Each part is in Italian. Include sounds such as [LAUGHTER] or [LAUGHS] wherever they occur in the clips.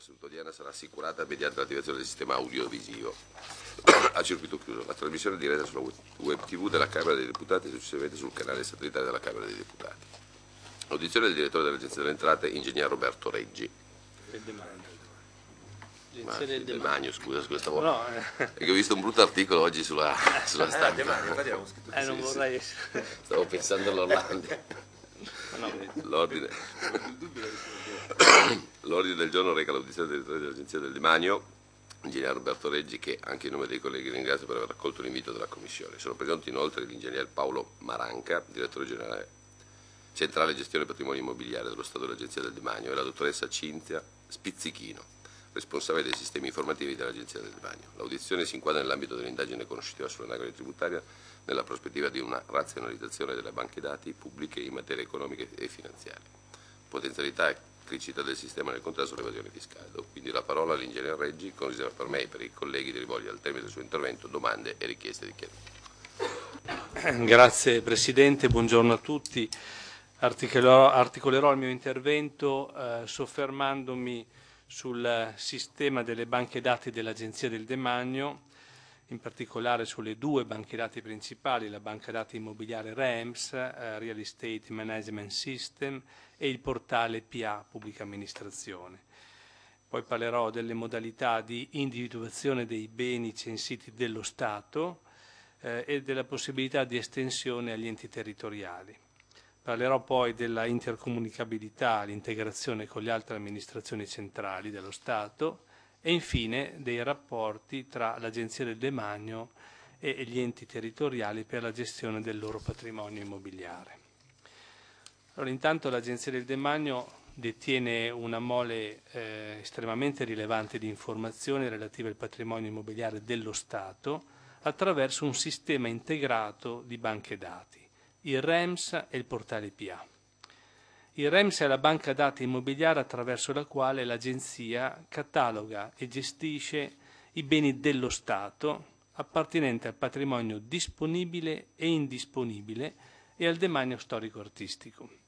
La ecco, seduta odierna sarà assicurata mediante l'attivazione del sistema audiovisivo [COUGHS] a circuito chiuso. La trasmissione è diretta sulla web TV della Camera dei Deputati e successivamente sul canale satellitare della Camera dei Deputati. Audizione del direttore dell'Agenzia delle Entrate, ingegner Roberto Reggi. Ma, del demanio. demanio, scusa, questa No, eh. che ho visto un brutto articolo oggi sulla, sulla eh, stampa. Demanio, scritto, [LAUGHS] eh, sì, non vorrei. Sì. [LAUGHS] Stavo pensando all'Orlando. [LAUGHS] No. L'ordine. L'ordine del giorno reca l'audizione del direttore dell'Agenzia del Demanio, ingegnere Roberto Reggi, che anche in nome dei colleghi ringrazio per aver accolto l'invito della Commissione. Sono presenti inoltre l'ingegner Paolo Maranca, direttore generale centrale gestione patrimonio immobiliare dello Stato dell'Agenzia del Demanio, e la dottoressa Cinzia Spizzichino, responsabile dei sistemi informativi dell'Agenzia del Demanio. L'audizione si inquadra nell'ambito dell'indagine conoscitiva sull'anagrafe tributaria nella prospettiva di una razionalizzazione delle banche dati pubbliche in materia economica e finanziaria. Potenzialità e criticità del sistema nel contrasto all'evasione fiscale. Do quindi la parola all'ingegner Reggi con riserva per me e per i colleghi di rivolgere al termine del suo intervento domande e richieste di chiarimento. [COUGHS] Grazie Presidente, buongiorno a tutti. Articolerò, articolerò il mio intervento eh, soffermandomi sul sistema delle banche dati dell'Agenzia del Demagno, in particolare sulle due banche dati principali, la banca dati immobiliare REMS, eh, Real Estate Management System, e il portale PA Pubblica Amministrazione. Poi parlerò delle modalità di individuazione dei beni censiti dello Stato eh, e della possibilità di estensione agli enti territoriali. Parlerò poi della intercomunicabilità, l'integrazione con le altre amministrazioni centrali dello Stato e infine dei rapporti tra l'Agenzia del Demanio e gli enti territoriali per la gestione del loro patrimonio immobiliare. Allora, intanto l'Agenzia del Demanio detiene una mole eh, estremamente rilevante di informazioni relative al patrimonio immobiliare dello Stato attraverso un sistema integrato di banche dati, il REMS e il portale PA. Il REMS è la banca dati immobiliare attraverso la quale l'Agenzia cataloga e gestisce i beni dello Stato appartenenti al patrimonio disponibile e indisponibile e al demanio storico-artistico.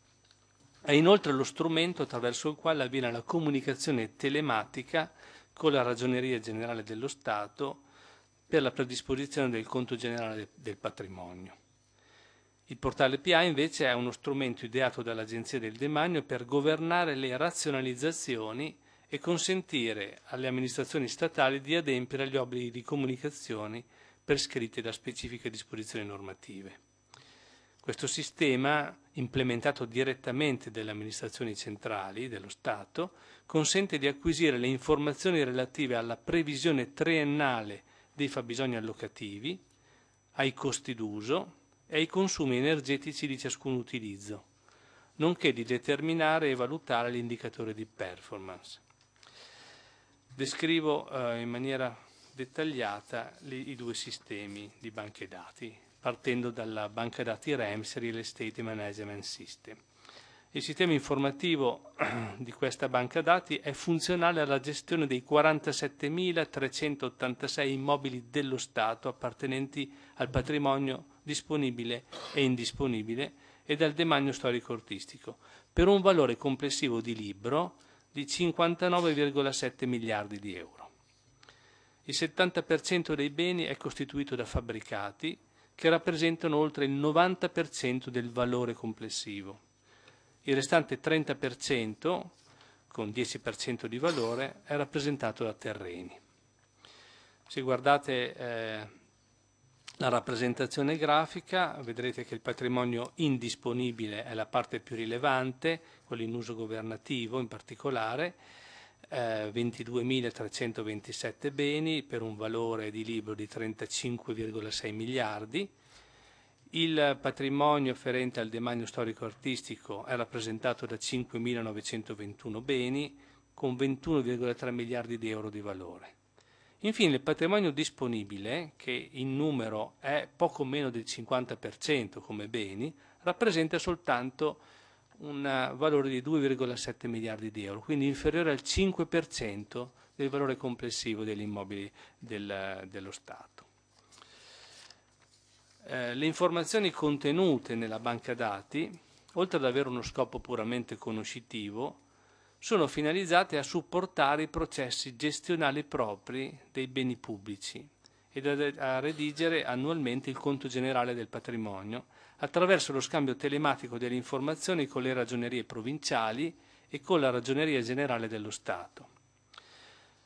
È inoltre lo strumento attraverso il quale avviene la comunicazione telematica con la Ragioneria Generale dello Stato per la predisposizione del conto generale del patrimonio. Il portale PA invece è uno strumento ideato dall'Agenzia del Demanio per governare le razionalizzazioni e consentire alle amministrazioni statali di adempiere agli obblighi di comunicazione prescritti da specifiche disposizioni normative. Questo sistema implementato direttamente dalle amministrazioni centrali dello Stato, consente di acquisire le informazioni relative alla previsione triennale dei fabbisogni allocativi, ai costi d'uso e ai consumi energetici di ciascun utilizzo, nonché di determinare e valutare l'indicatore di performance. Descrivo eh, in maniera dettagliata li, i due sistemi di banche dati partendo dalla banca dati REMS Real Estate Management System. Il sistema informativo [CLEARS THROAT] di questa banca dati è funzionale alla gestione dei 47.386 immobili dello Stato appartenenti al patrimonio disponibile e indisponibile e dal demanio storico-artistico, per un valore complessivo di libro di 59,7 miliardi di euro. Il 70% dei beni è costituito da fabbricati, che rappresentano oltre il 90% del valore complessivo. Il restante 30%, con 10% di valore, è rappresentato da terreni. Se guardate eh, la rappresentazione grafica vedrete che il patrimonio indisponibile è la parte più rilevante, quello in uso governativo in particolare, eh, 22.327 beni per un valore di libro di 35,6 miliardi. Il patrimonio afferente al demanio storico-artistico è rappresentato da 5.921 beni con 21,3 miliardi di euro di valore. Infine il patrimonio disponibile, che in numero è poco meno del 50% come beni, rappresenta soltanto un eh, valore di 2,7 miliardi di euro, quindi inferiore al 5% del valore complessivo degli immobili del, dello Stato. Eh, le informazioni contenute nella banca dati, oltre ad avere uno scopo puramente conoscitivo, sono finalizzate a supportare i processi gestionali propri dei beni pubblici ed a redigere annualmente il conto generale del patrimonio attraverso lo scambio telematico delle informazioni con le ragionerie provinciali e con la ragioneria generale dello Stato.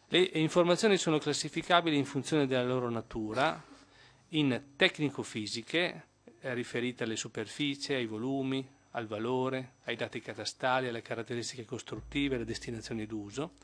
Le informazioni sono classificabili in funzione della loro natura, in tecnico-fisiche, eh, riferite alle superfici, ai volumi, al valore, ai dati catastali, alle caratteristiche costruttive, alle destinazioni d'uso,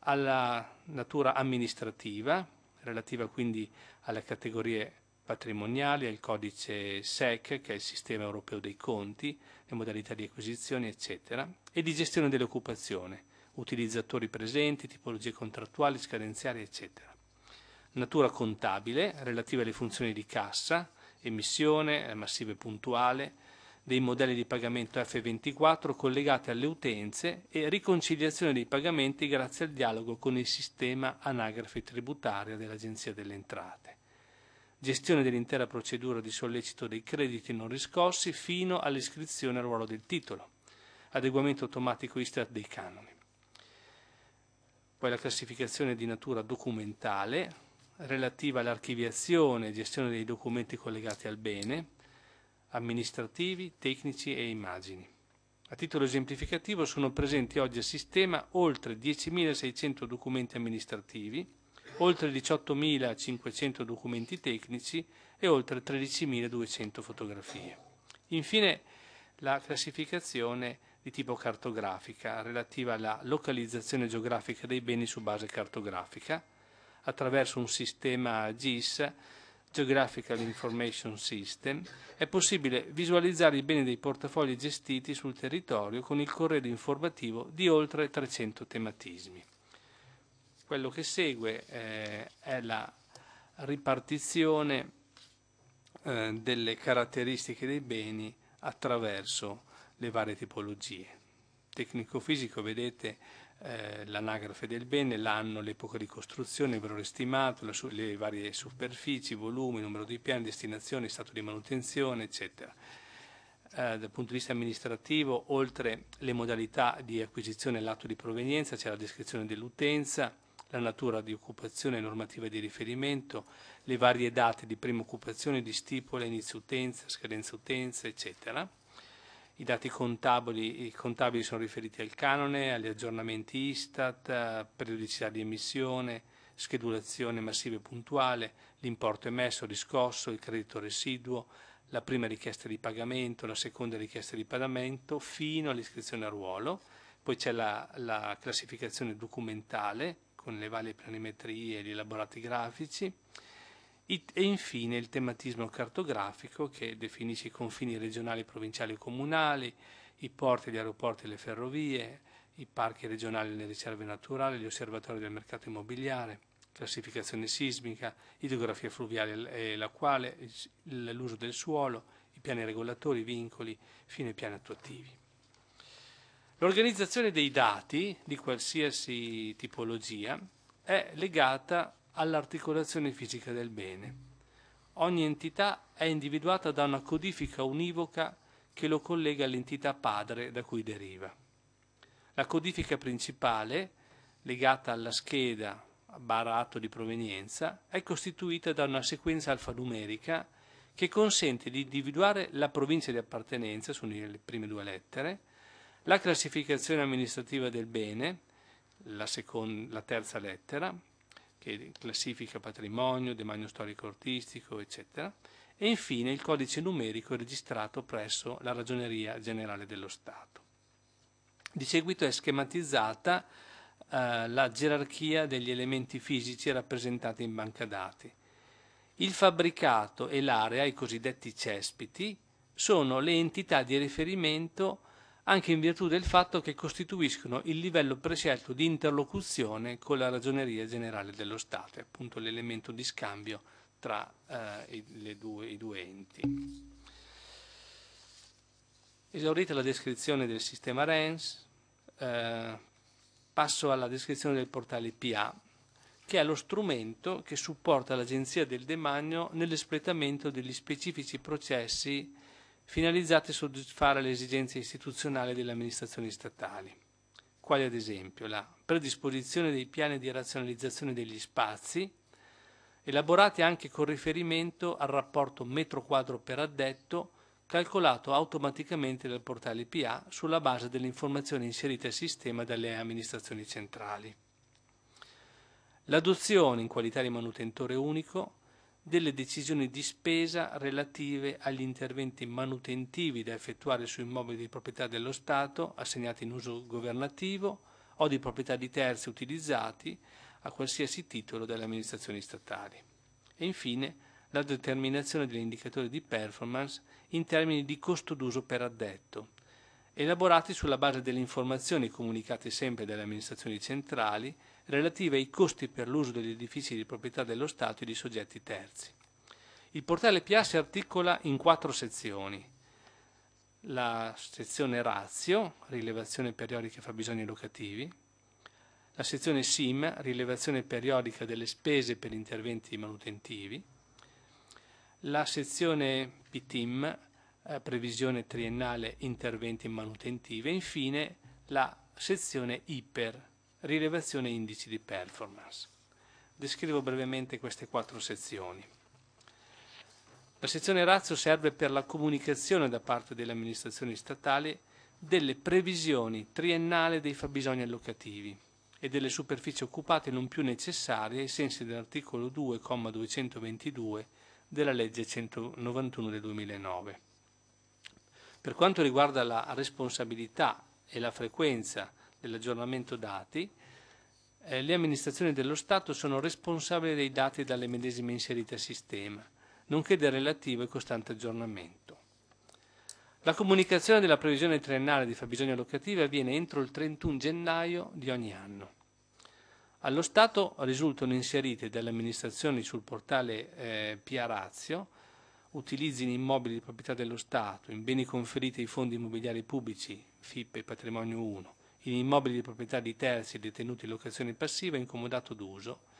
alla natura amministrativa, relativa quindi alle categorie patrimoniali, al codice SEC, che è il sistema europeo dei conti, le modalità di acquisizione, eccetera, e di gestione dell'occupazione, utilizzatori presenti, tipologie contrattuali, scadenziali, eccetera. Natura contabile, relativa alle funzioni di cassa, emissione, eh, massiva e puntuale, dei modelli di pagamento F24 collegati alle utenze e riconciliazione dei pagamenti grazie al dialogo con il sistema anagrafe tributaria dell'Agenzia delle Entrate gestione dell'intera procedura di sollecito dei crediti non riscossi fino all'iscrizione al ruolo del titolo, adeguamento automatico Istat dei canoni. Poi la classificazione di natura documentale relativa all'archiviazione e gestione dei documenti collegati al bene, amministrativi, tecnici e immagini. A titolo esemplificativo sono presenti oggi a sistema oltre 10.600 documenti amministrativi, oltre 18.500 documenti tecnici e oltre 13.200 fotografie. Infine la classificazione di tipo cartografica relativa alla localizzazione geografica dei beni su base cartografica attraverso un sistema GIS Geographical Information System, è possibile visualizzare i beni dei portafogli gestiti sul territorio con il corredo informativo di oltre 300 tematismi. Quello che segue eh, è la ripartizione eh, delle caratteristiche dei beni attraverso le varie tipologie. Tecnico-fisico, vedete eh, l'anagrafe del bene, l'anno, l'epoca di costruzione, il valore stimato, su- le varie superfici, volumi, numero di piani, destinazione, stato di manutenzione, eccetera. Eh, dal punto di vista amministrativo, oltre le modalità di acquisizione e l'atto di provenienza, c'è la descrizione dell'utenza, la natura di occupazione normativa di riferimento, le varie date di prima occupazione, di stipula, inizio utenza, scadenza utenza, eccetera. I dati contabili, i contabili, sono riferiti al canone, agli aggiornamenti Istat, periodicità di emissione, schedulazione massiva e puntuale, l'importo emesso, riscosso, il credito residuo, la prima richiesta di pagamento, la seconda richiesta di pagamento, fino all'iscrizione a ruolo. Poi c'è la, la classificazione documentale, con le varie planimetrie e gli elaborati grafici e infine il tematismo cartografico che definisce i confini regionali, provinciali e comunali, i porti, gli aeroporti e le ferrovie, i parchi regionali e le riserve naturali, gli osservatori del mercato immobiliare, classificazione sismica, idrografia fluviale e l'acquale, l'uso del suolo, i piani regolatori, i vincoli, fino ai piani attuativi. L'organizzazione dei dati di qualsiasi tipologia è legata all'articolazione fisica del bene. Ogni entità è individuata da una codifica univoca che lo collega all'entità padre da cui deriva. La codifica principale, legata alla scheda barra atto di provenienza, è costituita da una sequenza alfanumerica che consente di individuare la provincia di appartenenza, sono le prime due lettere, la classificazione amministrativa del bene, la, seconda, la terza lettera, che classifica patrimonio, demanio storico-artistico, eccetera, e infine il codice numerico registrato presso la Ragioneria Generale dello Stato. Di seguito è schematizzata eh, la gerarchia degli elementi fisici rappresentati in banca dati. Il fabbricato e l'area, i cosiddetti cespiti, sono le entità di riferimento anche in virtù del fatto che costituiscono il livello prescelto di interlocuzione con la Ragioneria Generale dello Stato, è appunto l'elemento di scambio tra eh, i, due, i due enti. Esaurita la descrizione del sistema RENS, eh, passo alla descrizione del portale PA, che è lo strumento che supporta l'Agenzia del Demanio nell'espletamento degli specifici processi finalizzate a soddisfare le esigenze istituzionali delle amministrazioni statali, quali ad esempio la predisposizione dei piani di razionalizzazione degli spazi, elaborati anche con riferimento al rapporto metro quadro per addetto calcolato automaticamente dal portale PA sulla base delle informazioni inserite al sistema dalle amministrazioni centrali. L'adozione in qualità di manutentore unico delle decisioni di spesa relative agli interventi manutentivi da effettuare su immobili di proprietà dello Stato assegnati in uso governativo o di proprietà di terzi utilizzati a qualsiasi titolo dalle amministrazioni statali. E infine la determinazione degli indicatori di performance in termini di costo d'uso per addetto, elaborati sulla base delle informazioni comunicate sempre dalle amministrazioni centrali relative ai costi per l'uso degli edifici di proprietà dello Stato e di soggetti terzi. Il portale PIA si articola in quattro sezioni. La sezione Razio, rilevazione periodica fabbisogni locativi, la sezione SIM, rilevazione periodica delle spese per interventi manutentivi, la sezione PTIM, eh, previsione triennale interventi manutentivi e infine la sezione IPER, rilevazione indici di performance. Descrivo brevemente queste quattro sezioni. La sezione razzo serve per la comunicazione da parte delle amministrazioni statali delle previsioni triennali dei fabbisogni allocativi e delle superfici occupate non più necessarie ai sensi dell'articolo 2,222 della legge 191 del 2009. Per quanto riguarda la responsabilità e la frequenza dell'aggiornamento dati, eh, le amministrazioni dello Stato sono responsabili dei dati dalle medesime inserite a sistema, nonché del relativo e costante aggiornamento. La comunicazione della previsione triennale di fabbisogno allocativo avviene entro il 31 gennaio di ogni anno. Allo Stato risultano inserite dalle amministrazioni sul portale eh, Pia Razio utilizzi in immobili di proprietà dello Stato, in beni conferiti ai fondi immobiliari pubblici, FIP e Patrimonio 1, in immobili di proprietà di terzi detenuti in locazione passiva in comodato d'uso.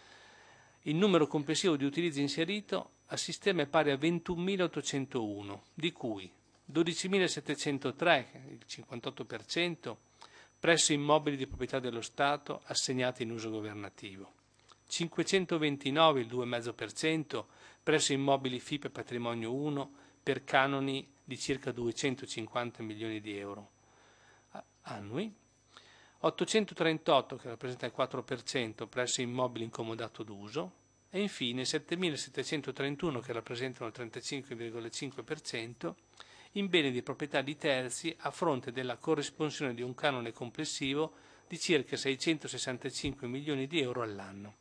Il numero complessivo di utilizzi inserito a sistema è pari a 21.801, di cui 12.703, il 58%, presso immobili di proprietà dello Stato assegnati in uso governativo, 529, il 2,5%, presso immobili FIP e Patrimonio 1 per canoni di circa 250 milioni di euro annui, 838 che rappresenta il 4% presso immobili incomodato d'uso e infine 7731 che rappresentano il 35,5% in beni di proprietà di terzi a fronte della corrispondenza di un canone complessivo di circa 665 milioni di euro all'anno.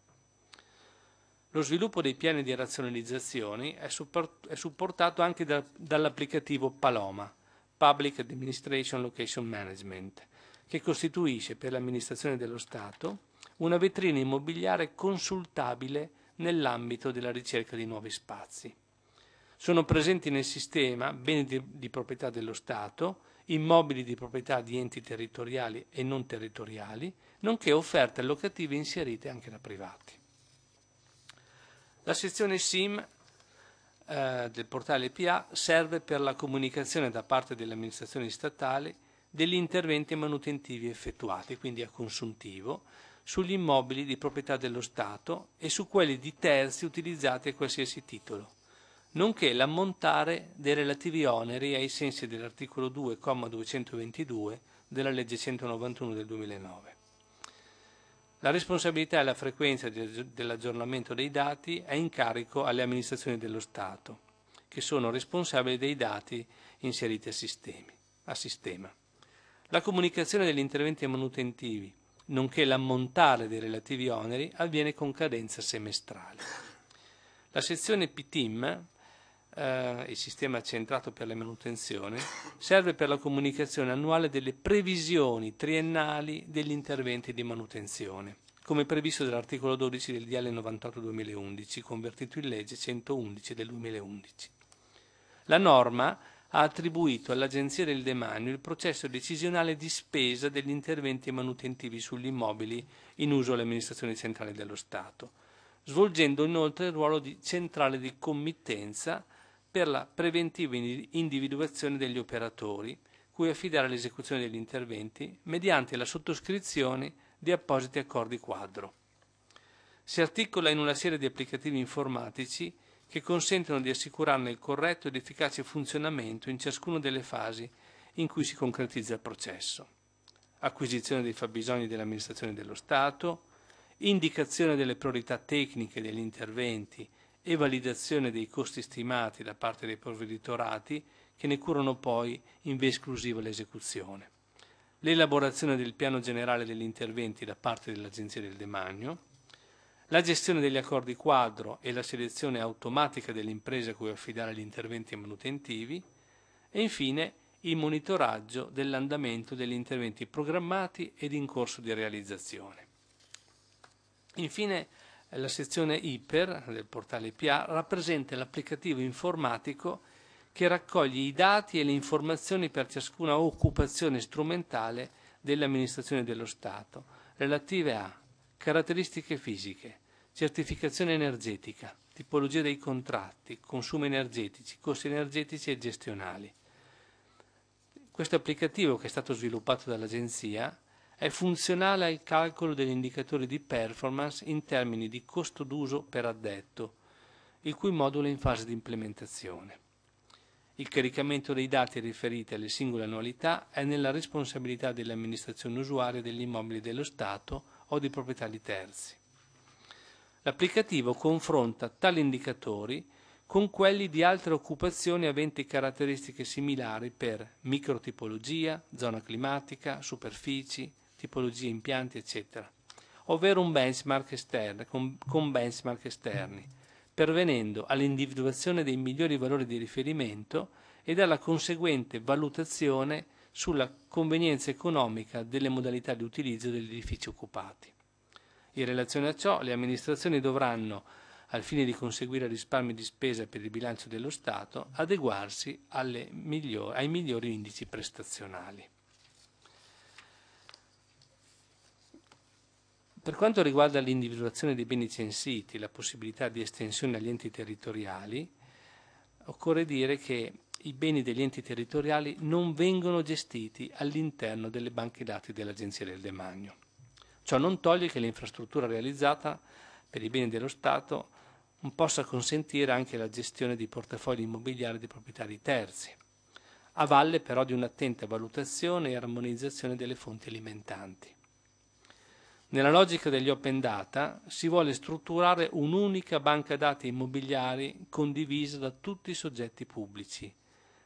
Lo sviluppo dei piani di razionalizzazione è, supportato anche dall'applicativo Paloma, Public Administration Location Management, che costituisce per l'amministrazione dello Stato una vetrina immobiliare consultabile nell'ambito della ricerca di nuovi spazi. Sono presenti nel sistema beni di, di proprietà dello Stato, immobili di proprietà di enti territoriali e non territoriali, nonché offerte allocative inserite anche da privati. La sezione SIM eh, del portale PA serve per la comunicazione da parte delle amministrazioni statali degli interventi manutentivi effettuati, quindi a consuntivo, sugli immobili di proprietà dello Stato e su quelli di terzi utilizzati a qualsiasi titolo, nonché l'ammontare dei relativi oneri ai sensi dell'articolo 2,222 della legge 191 del 2009. La responsabilità e la frequenza dell'aggiornamento dei dati è in carico alle amministrazioni dello Stato, che sono responsabili dei dati inseriti a, sistemi, a sistema. La comunicazione degli interventi manutentivi, nonché l'ammontare dei relativi oneri, avviene con cadenza semestrale. La sezione PTIM, eh, il sistema centrato per la manutenzione, serve per la comunicazione annuale delle previsioni triennali degli interventi di manutenzione, come previsto dall'articolo 12 del DL 98-2011, convertito in legge 111 del 2011. La norma ha attribuito all'Agenzia del Demanio il processo decisionale di spesa degli interventi manutentivi sugli immobili in uso alle amministrazioni centrali dello Stato, svolgendo inoltre il ruolo di centrale di committenza per la preventiva individuazione degli operatori, cui affidare l'esecuzione degli interventi mediante la sottoscrizione di appositi accordi quadro. Si articola in una serie di applicativi informatici che consentono di assicurarne il corretto ed efficace funzionamento in ciascuna delle fasi in cui si concretizza il processo. Acquisizione dei fabbisogni dell'amministrazione dello Stato, indicazione delle priorità tecniche degli interventi e validazione dei costi stimati da parte dei provveditorati che ne curano poi in via esclusiva l'esecuzione, l'elaborazione del piano generale degli interventi da parte dell'Agenzia del Demagno, la gestione degli accordi quadro e la selezione automatica delle imprese a cui affidare gli interventi manutentivi e infine il monitoraggio dell'andamento degli interventi programmati ed in corso di realizzazione. Infine, la sezione IPER del portale PA rappresenta l'applicativo informatico che raccoglie i dati e le informazioni per ciascuna occupazione strumentale dell'amministrazione dello Stato relative a caratteristiche fisiche, certificazione energetica, tipologia dei contratti, consumi energetici, costi energetici e gestionali. Questo applicativo che è stato sviluppato dall'Agenzia è funzionale al calcolo degli indicatori di performance in termini di costo d'uso per addetto, il cui modulo è in fase di implementazione. Il caricamento dei dati riferiti alle singole annualità è nella responsabilità delle amministrazioni usuarie degli immobili dello Stato o di proprietà di terzi l'applicativo confronta tali indicatori con quelli di altre occupazioni aventi caratteristiche similari per microtipologia, zona climatica, superfici, tipologie impianti, eccetera, ovvero un benchmark esterno, con, con benchmark esterni, pervenendo all'individuazione dei migliori valori di riferimento e alla conseguente valutazione sulla convenienza economica delle modalità di utilizzo degli edifici occupati. In relazione a ciò, le amministrazioni dovranno, al fine di conseguire risparmi di spesa per il bilancio dello Stato, adeguarsi migliori, ai migliori indici prestazionali. Per quanto riguarda l'individuazione dei beni censiti, la possibilità di estensione agli enti territoriali, occorre dire che i beni degli enti territoriali non vengono gestiti all'interno delle banche dati dell'Agenzia del Demagno. Ciò non toglie che l'infrastruttura realizzata per i beni dello Stato possa consentire anche la gestione di portafogli immobiliari di proprietari terzi, a valle però di un'attenta valutazione e armonizzazione delle fonti alimentanti. Nella logica degli open data si vuole strutturare un'unica banca dati immobiliari condivisa da tutti i soggetti pubblici,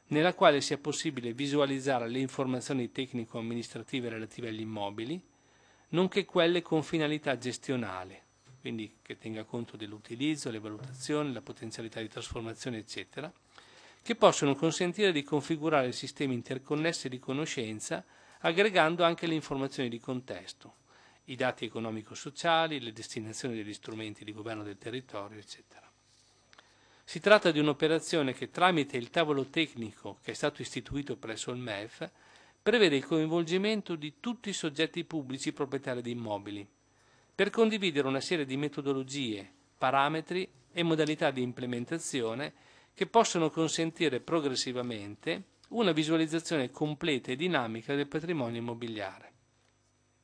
nella quale sia possibile visualizzare le informazioni tecnico-amministrative relative agli immobili, nonché quelle con finalità gestionale, quindi che tenga conto dell'utilizzo, le valutazioni, la potenzialità di trasformazione, eccetera, che possono consentire di configurare sistemi interconnessi di conoscenza aggregando anche le informazioni di contesto, i dati economico-sociali, le destinazioni degli strumenti di governo del territorio, eccetera. Si tratta di un'operazione che tramite il tavolo tecnico che è stato istituito presso il MEF prevede il coinvolgimento di tutti i soggetti pubblici proprietari di immobili, per condividere una serie di metodologie, parametri e modalità di implementazione che possono consentire progressivamente una visualizzazione completa e dinamica del patrimonio immobiliare.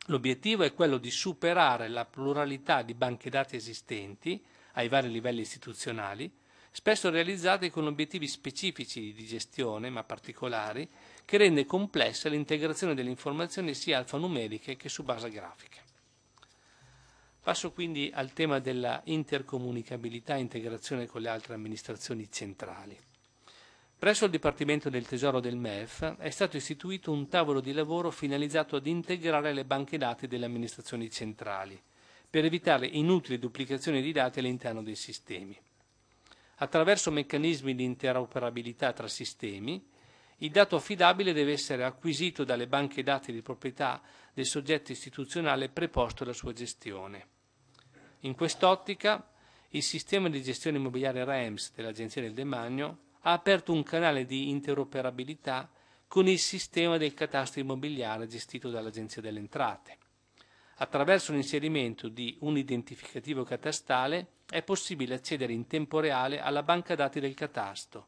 L'obiettivo è quello di superare la pluralità di banche dati esistenti ai vari livelli istituzionali, spesso realizzate con obiettivi specifici di gestione, ma particolari, che rende complessa l'integrazione delle informazioni sia alfanumeriche che su base grafica. Passo quindi al tema della intercomunicabilità e integrazione con le altre amministrazioni centrali. Presso il Dipartimento del Tesoro del MEF è stato istituito un tavolo di lavoro finalizzato ad integrare le banche dati delle amministrazioni centrali, per evitare inutili duplicazioni di dati all'interno dei sistemi. Attraverso meccanismi di interoperabilità tra sistemi, il dato affidabile deve essere acquisito dalle banche dati di proprietà del soggetto istituzionale preposto alla sua gestione. In quest'ottica, il sistema di gestione immobiliare REMS dell'Agenzia del Demagno ha aperto un canale di interoperabilità con il sistema del catastro immobiliare gestito dall'Agenzia delle Entrate. Attraverso l'inserimento di un identificativo catastale è possibile accedere in tempo reale alla banca dati del catasto,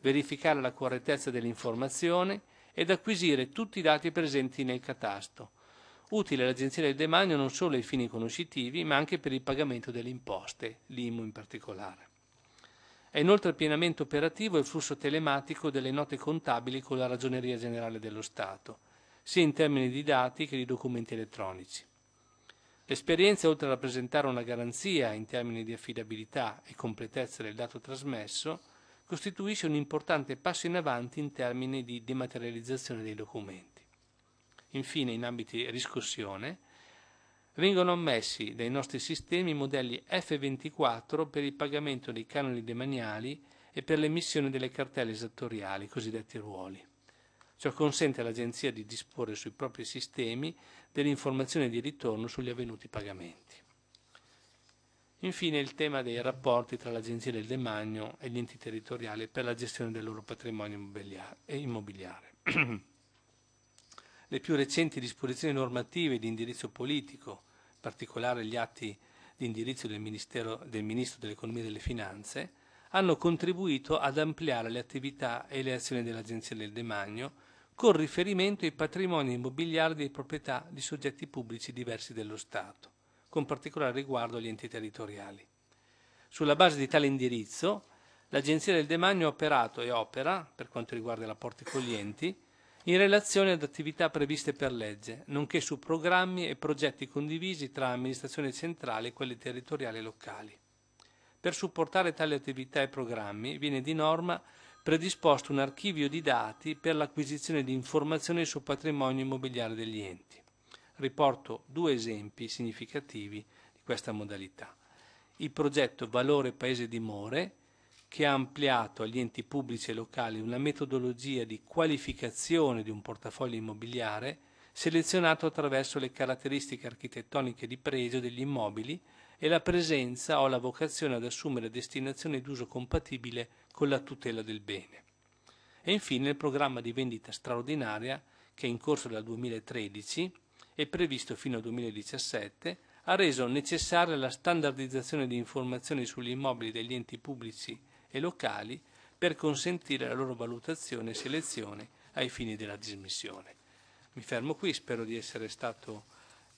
verificare la correttezza dell'informazione ed acquisire tutti i dati presenti nel catasto. Utile all'agenzia del Demanio non solo ai fini conoscitivi, ma anche per il pagamento delle imposte, l'IMU in particolare. È inoltre pienamente operativo il flusso telematico delle note contabili con la Ragioneria Generale dello Stato, sia in termini di dati che di documenti elettronici. L'esperienza, oltre a rappresentare una garanzia in termini di affidabilità e completezza del dato trasmesso, costituisce un importante passo in avanti in termini di dematerializzazione dei documenti. Infine, in ambiti riscossione, vengono ammessi dai nostri sistemi modelli F24 per il pagamento dei canoni demaniali e per l'emissione delle cartelle esattoriali, cosiddetti ruoli. Ciò consente all'Agenzia di disporre sui propri sistemi delle informazioni di ritorno sugli avvenuti pagamenti. Infine il tema dei rapporti tra l'Agenzia del Demagno e gli enti territoriali per la gestione del loro patrimonio eh, immobiliare. [CLEARS THROAT] Le più recenti disposizioni normative di indirizzo politico, in particolare gli atti di indirizzo del, del Ministro dell'Economia e delle Finanze, hanno contribuito ad ampliare le attività e le azioni dell'Agenzia del Demagno con riferimento ai patrimoni immobiliari di proprietà di soggetti pubblici diversi dello Stato con particolare riguardo agli enti territoriali. Sulla base di tale indirizzo, l'Agenzia del Demanio ha operato e opera, per quanto riguarda i rapporti con gli enti, in relazione ad attività previste per legge, nonché su programmi e progetti condivisi tra amministrazione centrale e quelle territoriali e locali. Per supportare tali attività e programmi viene di norma predisposto un archivio di dati per l'acquisizione di informazioni sul patrimonio immobiliare degli enti riporto due esempi significativi di questa modalità. Il progetto Valore Paese di More, che ha ampliato agli enti pubblici e locali una metodologia di qualificazione di un portafoglio immobiliare selezionato attraverso le caratteristiche architettoniche di pregio degli immobili e la presenza o la vocazione ad assumere destinazioni d'uso compatibile con la tutela del bene. E infine il programma di vendita straordinaria che è in corso dal 2013 e previsto fino al 2017, ha reso necessaria la standardizzazione di informazioni sugli immobili degli enti pubblici e locali per consentire la loro valutazione e selezione ai fini della dismissione. Mi fermo qui, spero di essere stato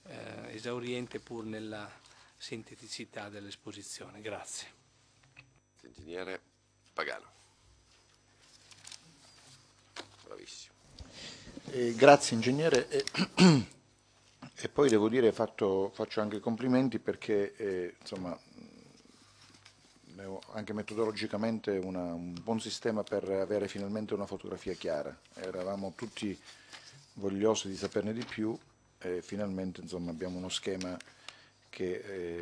eh, esauriente pur nella sinteticità dell'esposizione. Grazie. Ingegnere Pagano. Bravissimo. Eh, grazie ingegnere. Eh, [CLEARS THROAT] E poi devo dire, fatto, faccio anche complimenti perché eh, insomma, mm, anche metodologicamente una, un buon sistema per avere finalmente una fotografia chiara. Eravamo tutti vogliosi di saperne di più e finalmente insomma, abbiamo uno schema che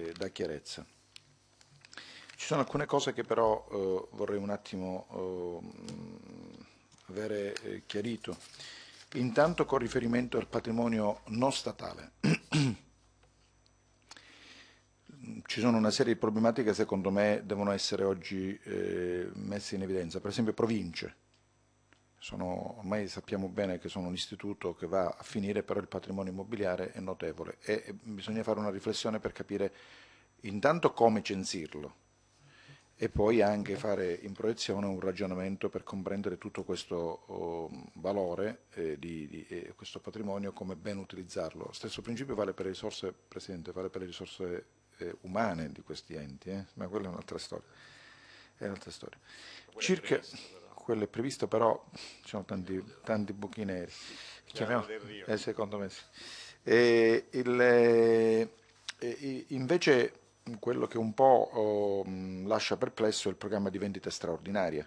eh, dà chiarezza. Ci sono alcune cose che però eh, vorrei un attimo oh, mm, avere eh, chiarito. Intanto con riferimento al patrimonio non statale. [CLEARS THROAT] Ci sono una serie di problematiche che secondo me devono essere oggi eh, messe in evidenza, per esempio province. Sono, ormai sappiamo bene che sono un istituto che va a finire, però il patrimonio immobiliare è notevole e bisogna fare una riflessione per capire intanto come censirlo e poi anche fare in proiezione un ragionamento per comprendere tutto questo oh, valore, eh, di, di, eh, questo patrimonio, come ben utilizzarlo. Stesso principio vale per le risorse, Presidente, vale per le risorse eh, umane di questi enti, eh? ma quella è un'altra storia. È un'altra storia. Circa quello è previsto, però ci sono tanti, tanti buchi neri. Chiamiamo, eh, secondo me sì. il, eh, invece quello che un po' oh, mm, lascia perplesso è il programma di vendita straordinaria,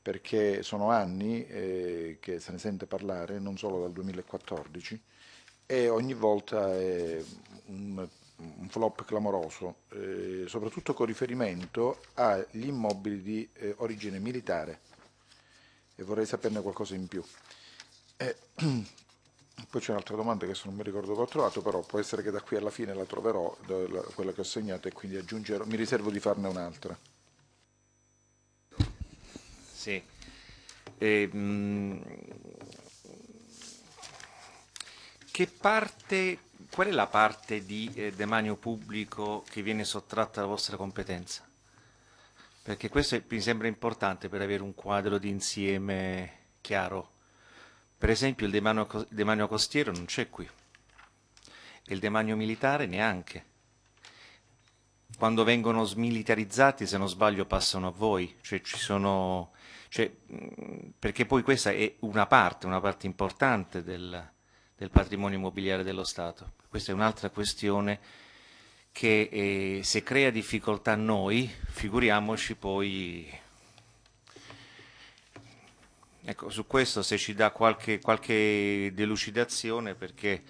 perché sono anni eh, che se ne sente parlare, non solo dal 2014, e ogni volta è un, un flop clamoroso, eh, soprattutto con riferimento agli immobili di eh, origine militare. E vorrei saperne qualcosa in più. Eh, [CLEARS THROAT] Poi c'è un'altra domanda che adesso non mi ricordo che ho trovato, però può essere che da qui alla fine la troverò, quella che ho segnato, e quindi aggiungerò, mi riservo di farne un'altra. Sì. E, ehm, mh, che parte, qual è la parte di eh, demanio pubblico che viene sottratta alla vostra competenza? Perché questo è, mi sembra importante per avere un quadro di insieme chiaro. Per esempio il demanio, demanio costiero non c'è qui, e il demanio militare neanche. Quando vengono smilitarizzati, se non sbaglio, passano a voi, cioè ci sono... Cioè, perché poi questa è una parte, una parte importante del, del patrimonio immobiliare dello Stato. Questa è un'altra questione che eh, se crea difficoltà a noi, figuriamoci poi Ecco, su questo se ci dà qualche, qualche delucidazione perché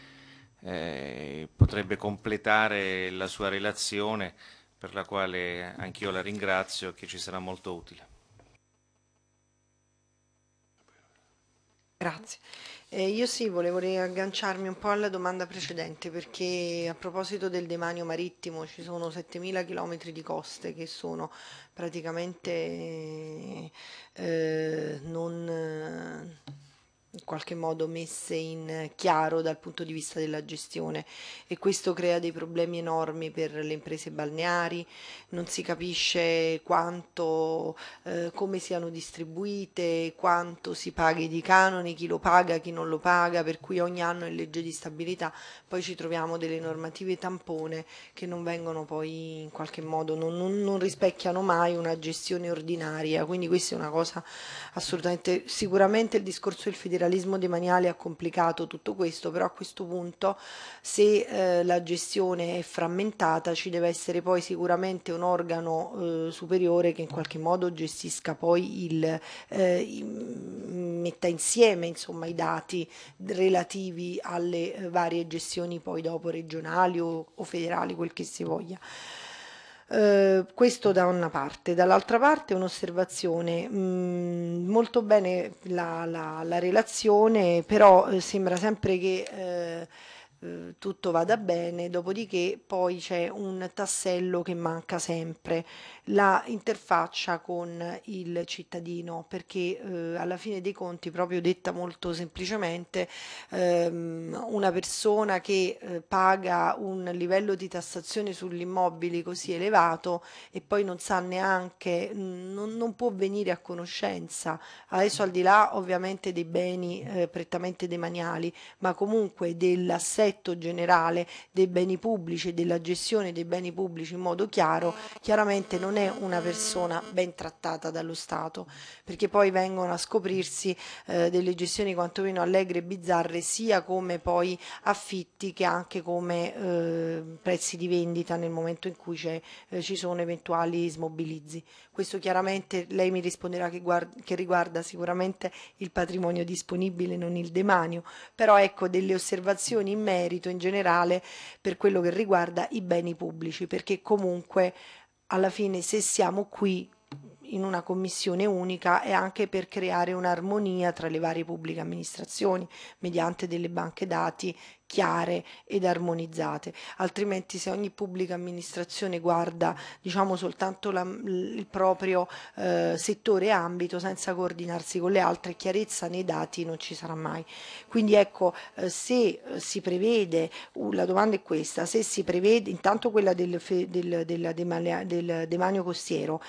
eh, potrebbe completare la sua relazione per la quale anch'io la ringrazio che ci sarà molto utile. Grazie. Eh, io sì, volevo riagganciarmi un po' alla domanda precedente perché a proposito del demanio marittimo ci sono 7.000 km di coste che sono praticamente eh, non in qualche modo messe in chiaro dal punto di vista della gestione e questo crea dei problemi enormi per le imprese balneari, non si capisce quanto, eh, come siano distribuite, quanto si paghi di canoni, chi lo paga, chi non lo paga, per cui ogni anno in legge di stabilità poi ci troviamo delle normative tampone che non vengono poi in qualche modo, non, non, non rispecchiano mai una gestione ordinaria, quindi questa è una cosa assolutamente, sicuramente il discorso del federalismo federalismo demaniale ha complicato tutto questo, però a questo punto se eh, la gestione è frammentata ci deve essere poi sicuramente un organo eh, superiore che in qualche modo gestisca poi il, eh, in, metta insieme insomma, i dati relativi alle eh, varie gestioni poi dopo regionali o, o federali, quel che si voglia. Eh, questo da una parte, dall'altra parte un'osservazione, mh, mm, molto bene la, la, la relazione, però eh, sembra sempre che eh, eh, tutto vada bene, dopodiché poi c'è un tassello che manca sempre, la interfaccia con il cittadino, perché eh, alla fine dei conti, proprio detta molto semplicemente, ehm, una persona che eh, paga un livello di tassazione sugli immobili così elevato e poi non sa neanche, non, non può venire a conoscenza, adesso al di là ovviamente dei beni eh, prettamente demaniali, ma comunque dell'assetto assetto generale dei beni pubblici e della gestione dei beni pubblici in modo chiaro, chiaramente non è una persona ben trattata dallo Stato, perché poi vengono a scoprirsi eh, delle gestioni quantomeno allegre e bizzarre sia come poi affitti che anche come eh, prezzi di vendita nel momento in cui eh, ci sono eventuali smobilizzi. Questo chiaramente lei mi risponderà che, che riguarda sicuramente il patrimonio disponibile, non il demanio, però ecco delle osservazioni in merito merito in generale per quello che riguarda i beni pubblici, perché comunque alla fine se siamo qui in una commissione unica e anche per creare un'armonia tra le varie pubbliche amministrazioni mediante delle banche dati chiare ed armonizzate, altrimenti se ogni pubblica amministrazione guarda diciamo soltanto la, il proprio eh, settore e ambito senza coordinarsi con le altre, chiarezza nei dati non ci sarà mai. Quindi ecco, eh, se eh, si prevede, uh, la domanda è questa, se si prevede intanto quella del, del, della, del demanio costiero,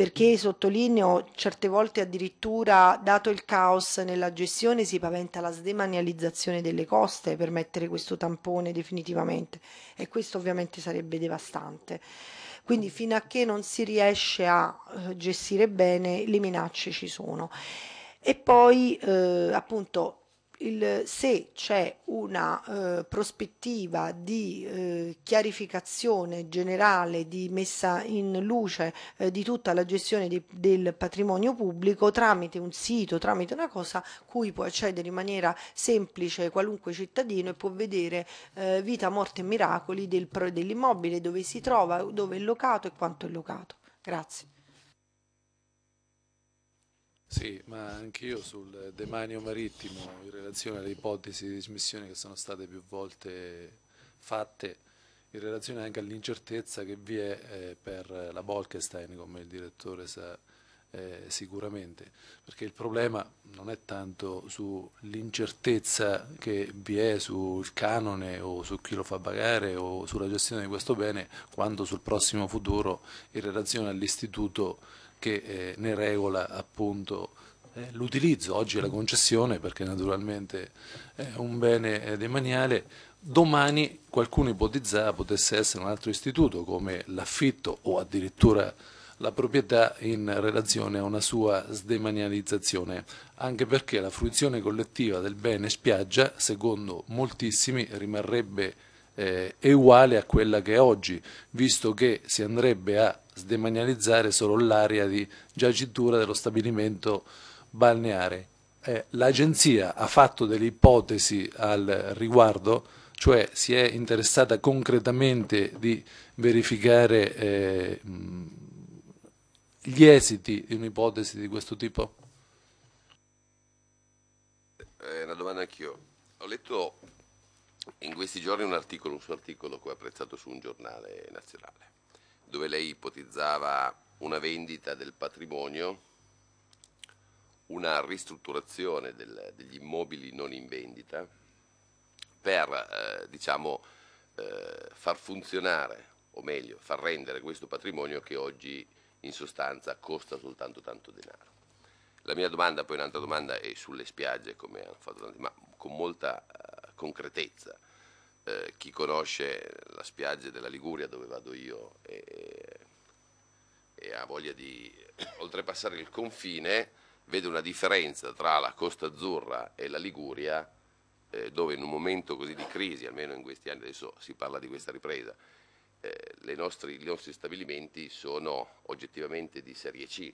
perché sottolineo certe volte addirittura dato il caos nella gestione si paventa la sdemanializzazione delle coste per mettere questo tampone definitivamente e questo ovviamente sarebbe devastante. Quindi fino a che non si riesce a eh, gestire bene le minacce ci sono. E poi eh, appunto il, se c'è una eh, prospettiva di eh, chiarificazione generale, di messa in luce eh, di tutta la gestione di, del patrimonio pubblico tramite un sito, tramite una cosa cui può accedere in maniera semplice qualunque cittadino e può vedere eh, vita, morte e miracoli del, dell'immobile, dove si trova, dove è locato e quanto è locato. Grazie. Sì, ma anch'io sul demanio marittimo in relazione alle ipotesi di dismissione che sono state più volte fatte, in relazione anche all'incertezza che vi è eh, per la Bolkestein, come il direttore sa eh, sicuramente, perché il problema non è tanto sull'incertezza che vi è sul canone o su chi lo fa pagare o sulla gestione di questo bene, quanto sul prossimo futuro in relazione all'istituto che eh, ne regola appunto eh, l'utilizzo, oggi è la concessione perché naturalmente è un bene eh, demaniale, domani qualcuno ipotizzava potesse essere un altro istituto come l'affitto o addirittura la proprietà in relazione a una sua sdemanializzazione, anche perché la fruizione collettiva del bene spiaggia, secondo moltissimi, rimarrebbe eh, uguale a quella che è oggi, visto che si andrebbe a sdemanializzare solo l'area di giacitura dello stabilimento balneare. Eh, L'agenzia ha fatto delle ipotesi al riguardo, cioè si è interessata concretamente di verificare eh, gli esiti di un'ipotesi di questo tipo? È eh, una domanda anch'io. Ho letto in questi giorni un articolo, un suo articolo che ho apprezzato su un giornale nazionale dove lei ipotizzava una vendita del patrimonio, una ristrutturazione del, degli immobili non in vendita per eh, diciamo, eh, far funzionare, o meglio, far rendere questo patrimonio che oggi in sostanza costa soltanto tanto denaro. La mia domanda, poi un'altra domanda, è sulle spiagge, come hanno fatto tanti, ma con molta eh, concretezza. Eh, chi conosce la spiaggia della Liguria dove vado io e, e ha voglia di oltrepassare il confine vede una differenza tra la Costa Azzurra e la Liguria eh, dove in un momento così di crisi, almeno in questi anni adesso si parla di questa ripresa, eh, nostri, i nostri stabilimenti sono oggettivamente di serie C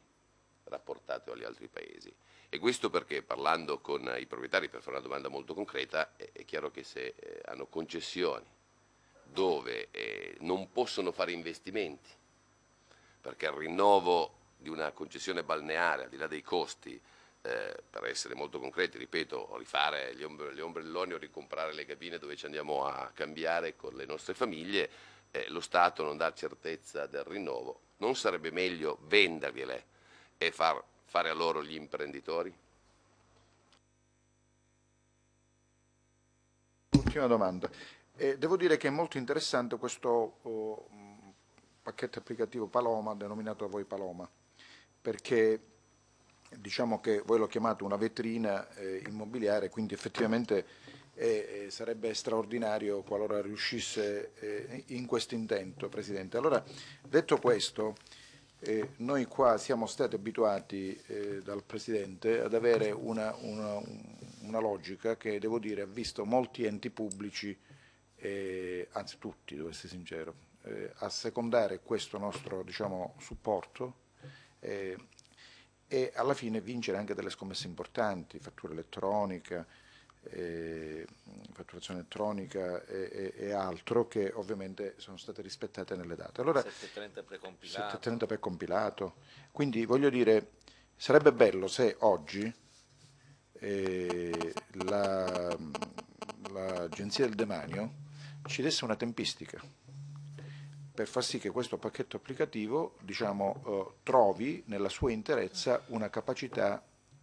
rapportato agli altri paesi. E questo perché parlando con i proprietari, per fare una domanda molto concreta, è chiaro che se eh, hanno concessioni dove eh, non possono fare investimenti, perché il rinnovo di una concessione balneare, al di là dei costi, eh, per essere molto concreti, ripeto, rifare gli, ombrelloni o ricomprare le cabine dove ci andiamo a cambiare con le nostre famiglie, lo Stato non dà certezza del rinnovo, non sarebbe meglio vendergliele e far fare a loro gli imprenditori? Ultima domanda. Eh, devo dire che è molto interessante questo oh, mm, pacchetto applicativo Paloma, denominato da voi Paloma, perché diciamo che voi lo chiamate una vetrina eh, immobiliare, quindi effettivamente eh, eh sarebbe straordinario qualora riuscisse eh, in questo intento, Presidente. Allora, detto questo, eh, noi qua siamo stati abituati eh, dal Presidente ad avere una, una, una, logica che devo dire ha visto molti enti pubblici, eh, anzi tutti devo essere sincero, eh, a secondare questo nostro diciamo, supporto eh, e alla fine vincere anche delle scommesse importanti, fattura elettronica, eh, fatturazione elettronica e, e, e, altro che ovviamente sono state rispettate nelle date. Allora, 730 precompilato. 730 precompilato. Quindi voglio dire, sarebbe bello se oggi eh, la, l'Agenzia del Demanio ci desse una tempistica per far sì che questo pacchetto applicativo diciamo, eh, trovi nella sua interezza una capacità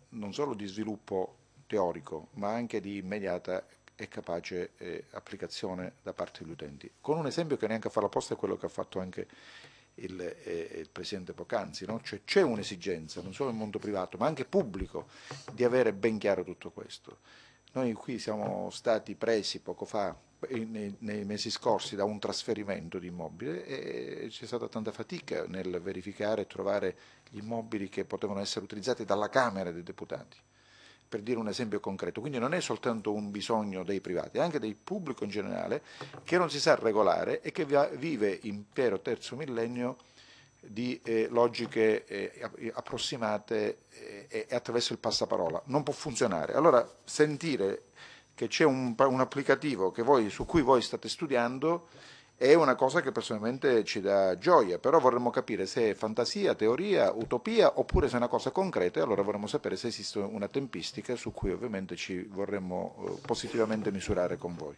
non solo di sviluppo teorico, ma anche di immediata e capace eh, applicazione da parte degli utenti. Con un esempio che neanche fa la posta è quello che ha fatto anche il, eh, il Presidente Pocanzi, no? cioè c'è un'esigenza, non solo nel mondo privato, ma anche pubblico, di avere ben chiaro tutto questo. Noi qui siamo stati presi poco fa, eh, nei, nei mesi scorsi, da un trasferimento di immobile e c'è stata tanta fatica nel verificare e trovare gli immobili che potevano essere utilizzati dalla Camera dei Deputati per dire un esempio concreto. Quindi non è soltanto un bisogno dei privati, è anche del pubblico in generale che non si sa regolare e che vive intero terzo millennio di eh, logiche eh, approssimate eh, e attraverso il passaparola. Non può funzionare. Allora sentire che c'è un, un, applicativo voi, su cui voi state studiando è una cosa che personalmente ci dà gioia, però vorremmo capire se è fantasia, teoria, utopia oppure se è una cosa concreta e allora vorremmo sapere se esiste una tempistica su cui ovviamente ci vorremmo eh, positivamente misurare con voi.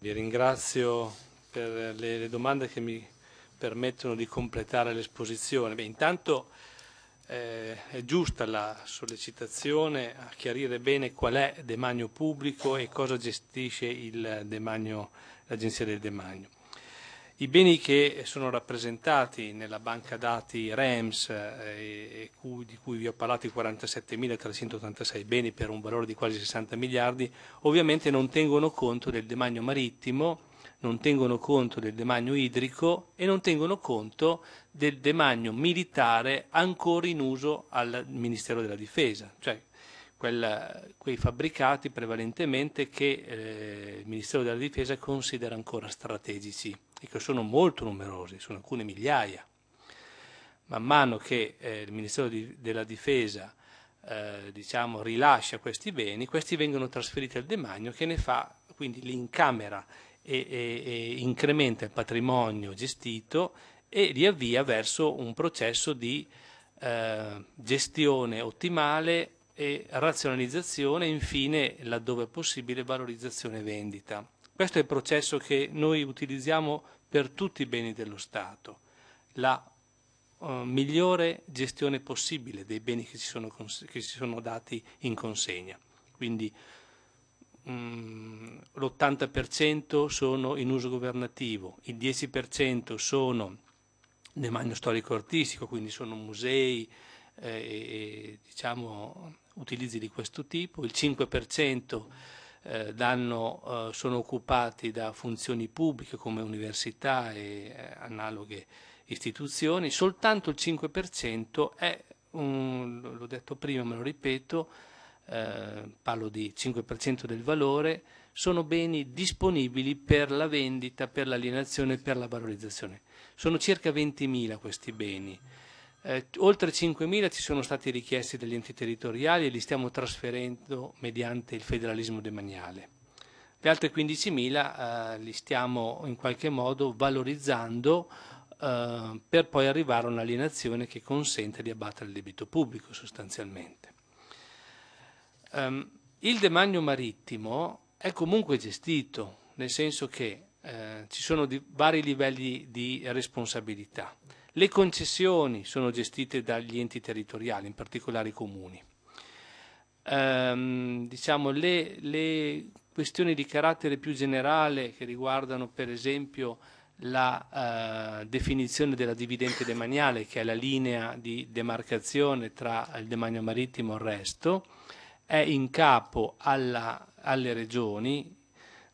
Vi ringrazio per le, domande che mi permettono di completare l'esposizione. intanto eh, è giusta la sollecitazione a chiarire bene qual è demagno pubblico e cosa gestisce l'Agenzia del Demagno. I beni che sono rappresentati nella banca dati REMS, eh, cui, di cui vi ho parlato, i 47.386 beni per un valore di quasi 60 miliardi, ovviamente non tengono conto del demagno marittimo, non tengono conto del demanio idrico e non tengono conto del demanio militare ancora in uso al Ministero della Difesa, cioè quella, quei fabbricati prevalentemente che eh, il Ministero della Difesa considera ancora strategici e che sono molto numerosi, sono alcune migliaia. Man mano che eh, il Ministero di, della Difesa eh, diciamo, rilascia questi beni, questi vengono trasferiti al demanio che ne fa quindi l'incamera e, e, e incrementa il patrimonio gestito e riavvia verso un processo di eh, gestione ottimale e razionalizzazione e infine, laddove possibile, valorizzazione e vendita. Questo è il processo che noi utilizziamo per tutti i beni dello Stato, la eh, migliore gestione possibile dei beni che ci sono, che ci sono dati in consegna. Quindi Mm, l'80% sono in uso governativo, il 10% sono demanio storico-artistico, quindi sono musei eh, e diciamo, utilizzi di questo tipo, il 5% eh, danno, eh, sono occupati da funzioni pubbliche come università e eh, analoghe istituzioni, soltanto il 5% è, un, l'ho detto prima ma lo ripeto, eh, parlo di 5% del valore, sono beni disponibili per la vendita, per l'alienazione e per la valorizzazione. Sono circa 20.000 questi beni. Eh, oltre 5.000 ci sono stati richiesti dagli enti territoriali e li stiamo trasferendo mediante il federalismo demaniale. Gli altri 15.000 eh, li stiamo in qualche modo valorizzando eh, per poi arrivare a un'alienazione che consente di abbattere il debito pubblico sostanzialmente. Um, il demanio marittimo è comunque gestito, nel senso che eh, ci sono vari livelli di responsabilità. Le concessioni sono gestite dagli enti territoriali, in particolare i comuni. Um, diciamo, le, le, questioni di carattere più generale che riguardano per esempio la uh, definizione della dividente demaniale, che è la linea di demarcazione tra il demanio marittimo e il resto, è in capo alla, alle regioni,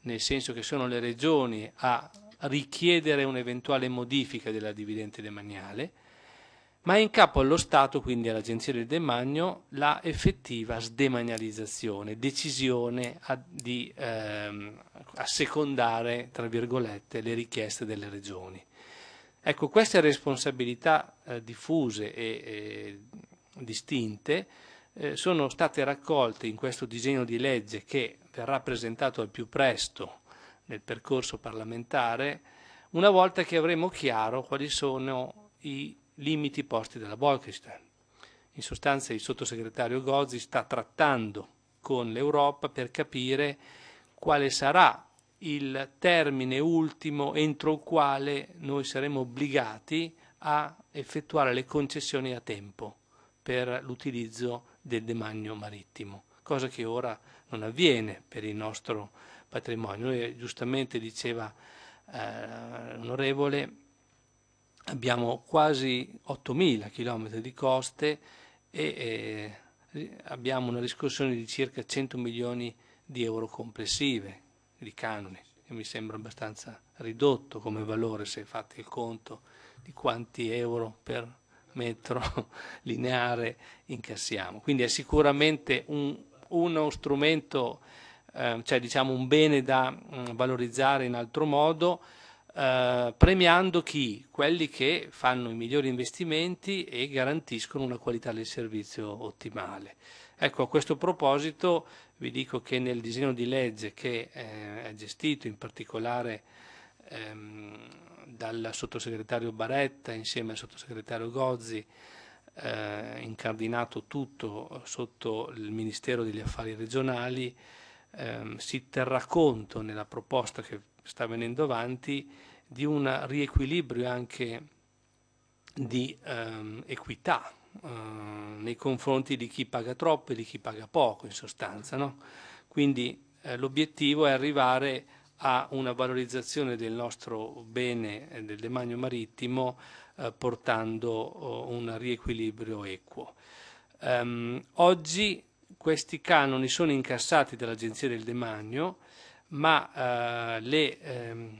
nel senso che sono le regioni a richiedere un'eventuale modifica della dividende demaniale, ma è in capo allo Stato, quindi all'Agenzia del Demagno, la effettiva sdemanializzazione, decisione a, di ehm, assecondare, tra virgolette, le richieste delle regioni. Ecco, queste responsabilità eh, diffuse e, e distinte eh, sono state raccolte in questo disegno di legge che verrà presentato al più presto nel percorso parlamentare, una volta che avremo chiaro quali sono i limiti posti dalla Bolkestein. In sostanza il sottosegretario Gozzi sta trattando con l'Europa per capire quale sarà il termine ultimo entro il quale noi saremo obbligati a effettuare le concessioni a tempo per l'utilizzo del demanio marittimo, cosa che ora non avviene per il nostro patrimonio. E eh, giustamente diceva eh, l'onorevole, abbiamo quasi 8.000 km di coste e eh, abbiamo una riscossione di circa 100 milioni di euro complessive di canoni, che mi sembra abbastanza ridotto come valore se fate il conto di quanti euro per metro [LAUGHS] lineare incassiamo. Quindi è sicuramente un, uno strumento, eh, cioè diciamo un bene da mh, mm, valorizzare in altro modo, eh, premiando chi? Quelli che fanno i migliori investimenti e garantiscono una qualità del servizio ottimale. Ecco, a questo proposito vi dico che nel disegno di legge che eh, è gestito in particolare ehm, dal sottosegretario Baretta insieme al sottosegretario Gozzi, eh, incardinato tutto sotto il Ministero degli Affari Regionali, eh, si terrà conto nella proposta che sta venendo avanti di un riequilibrio anche di ehm, equità eh, nei confronti di chi paga troppo e di chi paga poco in sostanza. No? Quindi eh, l'obiettivo è arrivare a una valorizzazione del nostro bene del demanio marittimo eh, portando oh, un riequilibrio equo. Um, oggi questi canoni sono incassati dall'Agenzia del Demanio, ma eh, le, ehm,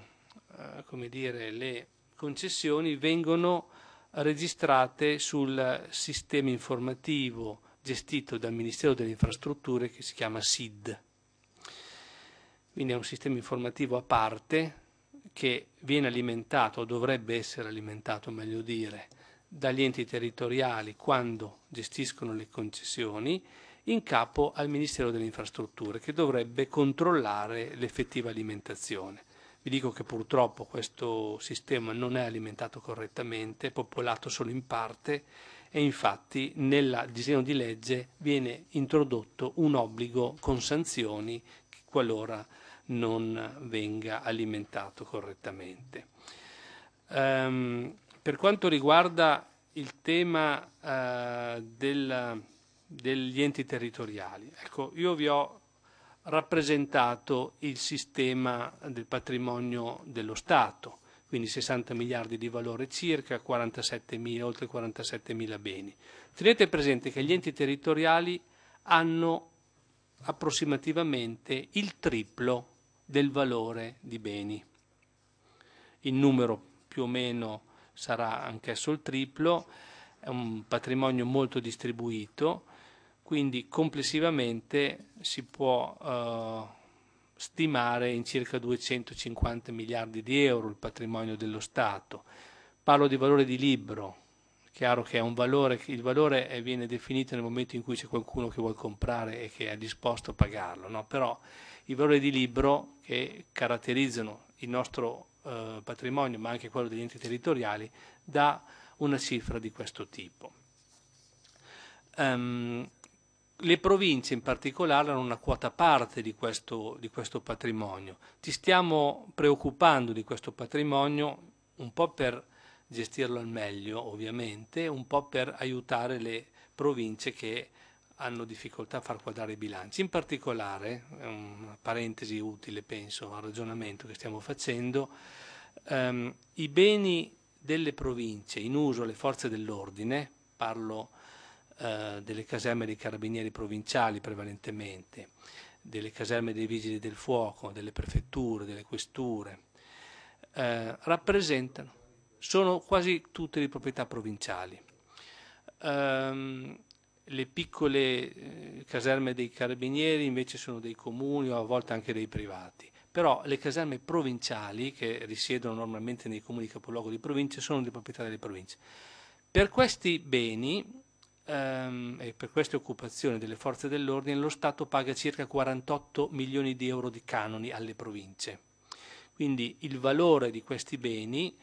eh, dire, le, concessioni vengono registrate sul sistema informativo gestito dal Ministero delle Infrastrutture che si chiama SID quindi è un sistema informativo a parte che viene alimentato, o dovrebbe essere alimentato meglio dire, dagli enti territoriali quando gestiscono le concessioni in capo al Ministero delle Infrastrutture che dovrebbe controllare l'effettiva alimentazione. Vi dico che purtroppo questo sistema non è alimentato correttamente, è popolato solo in parte e infatti nel disegno di legge viene introdotto un obbligo con sanzioni qualora non venga alimentato correttamente. Um, per quanto riguarda il tema uh, del, degli enti territoriali, ecco, io vi ho rappresentato il sistema del patrimonio dello Stato, quindi 60 miliardi di valore circa, 47 mila, oltre 47 mila beni. Tenete presente che gli enti territoriali hanno approssimativamente il triplo del valore di beni. Il numero più o meno sarà anch'esso il triplo, è un patrimonio molto distribuito, quindi complessivamente si può eh, stimare in circa 250 miliardi di euro il patrimonio dello Stato. Parlo di valore di libro, chiaro che è un valore, il valore viene definito nel momento in cui c'è qualcuno che vuole comprare e che è disposto a pagarlo, no? però i valori di libro che caratterizzano il nostro eh, patrimonio, ma anche quello degli enti territoriali, da una cifra di questo tipo. Um, le province in particolare hanno una quota parte di questo, di questo patrimonio. Ci stiamo preoccupando di questo patrimonio un po' per gestirlo al meglio, ovviamente, un po' per aiutare le province che hanno difficoltà a far quadrare i bilanci. In particolare, è una parentesi utile penso al ragionamento che stiamo facendo, ehm, i beni delle province in uso alle forze dell'ordine, parlo eh, delle caserme dei carabinieri provinciali prevalentemente, delle caserme dei vigili del fuoco, delle prefetture, delle questure, eh, rappresentano, sono quasi tutte di proprietà provinciali. Um, le piccole eh, caserme dei carabinieri invece sono dei comuni o a volte anche dei privati, però le caserme provinciali che risiedono normalmente nei comuni capoluogo di provincia, sono di proprietà delle province. Per questi beni ehm, e per queste occupazioni delle forze dell'ordine lo Stato paga circa 48 milioni di euro di canoni alle province. Quindi il valore di questi beni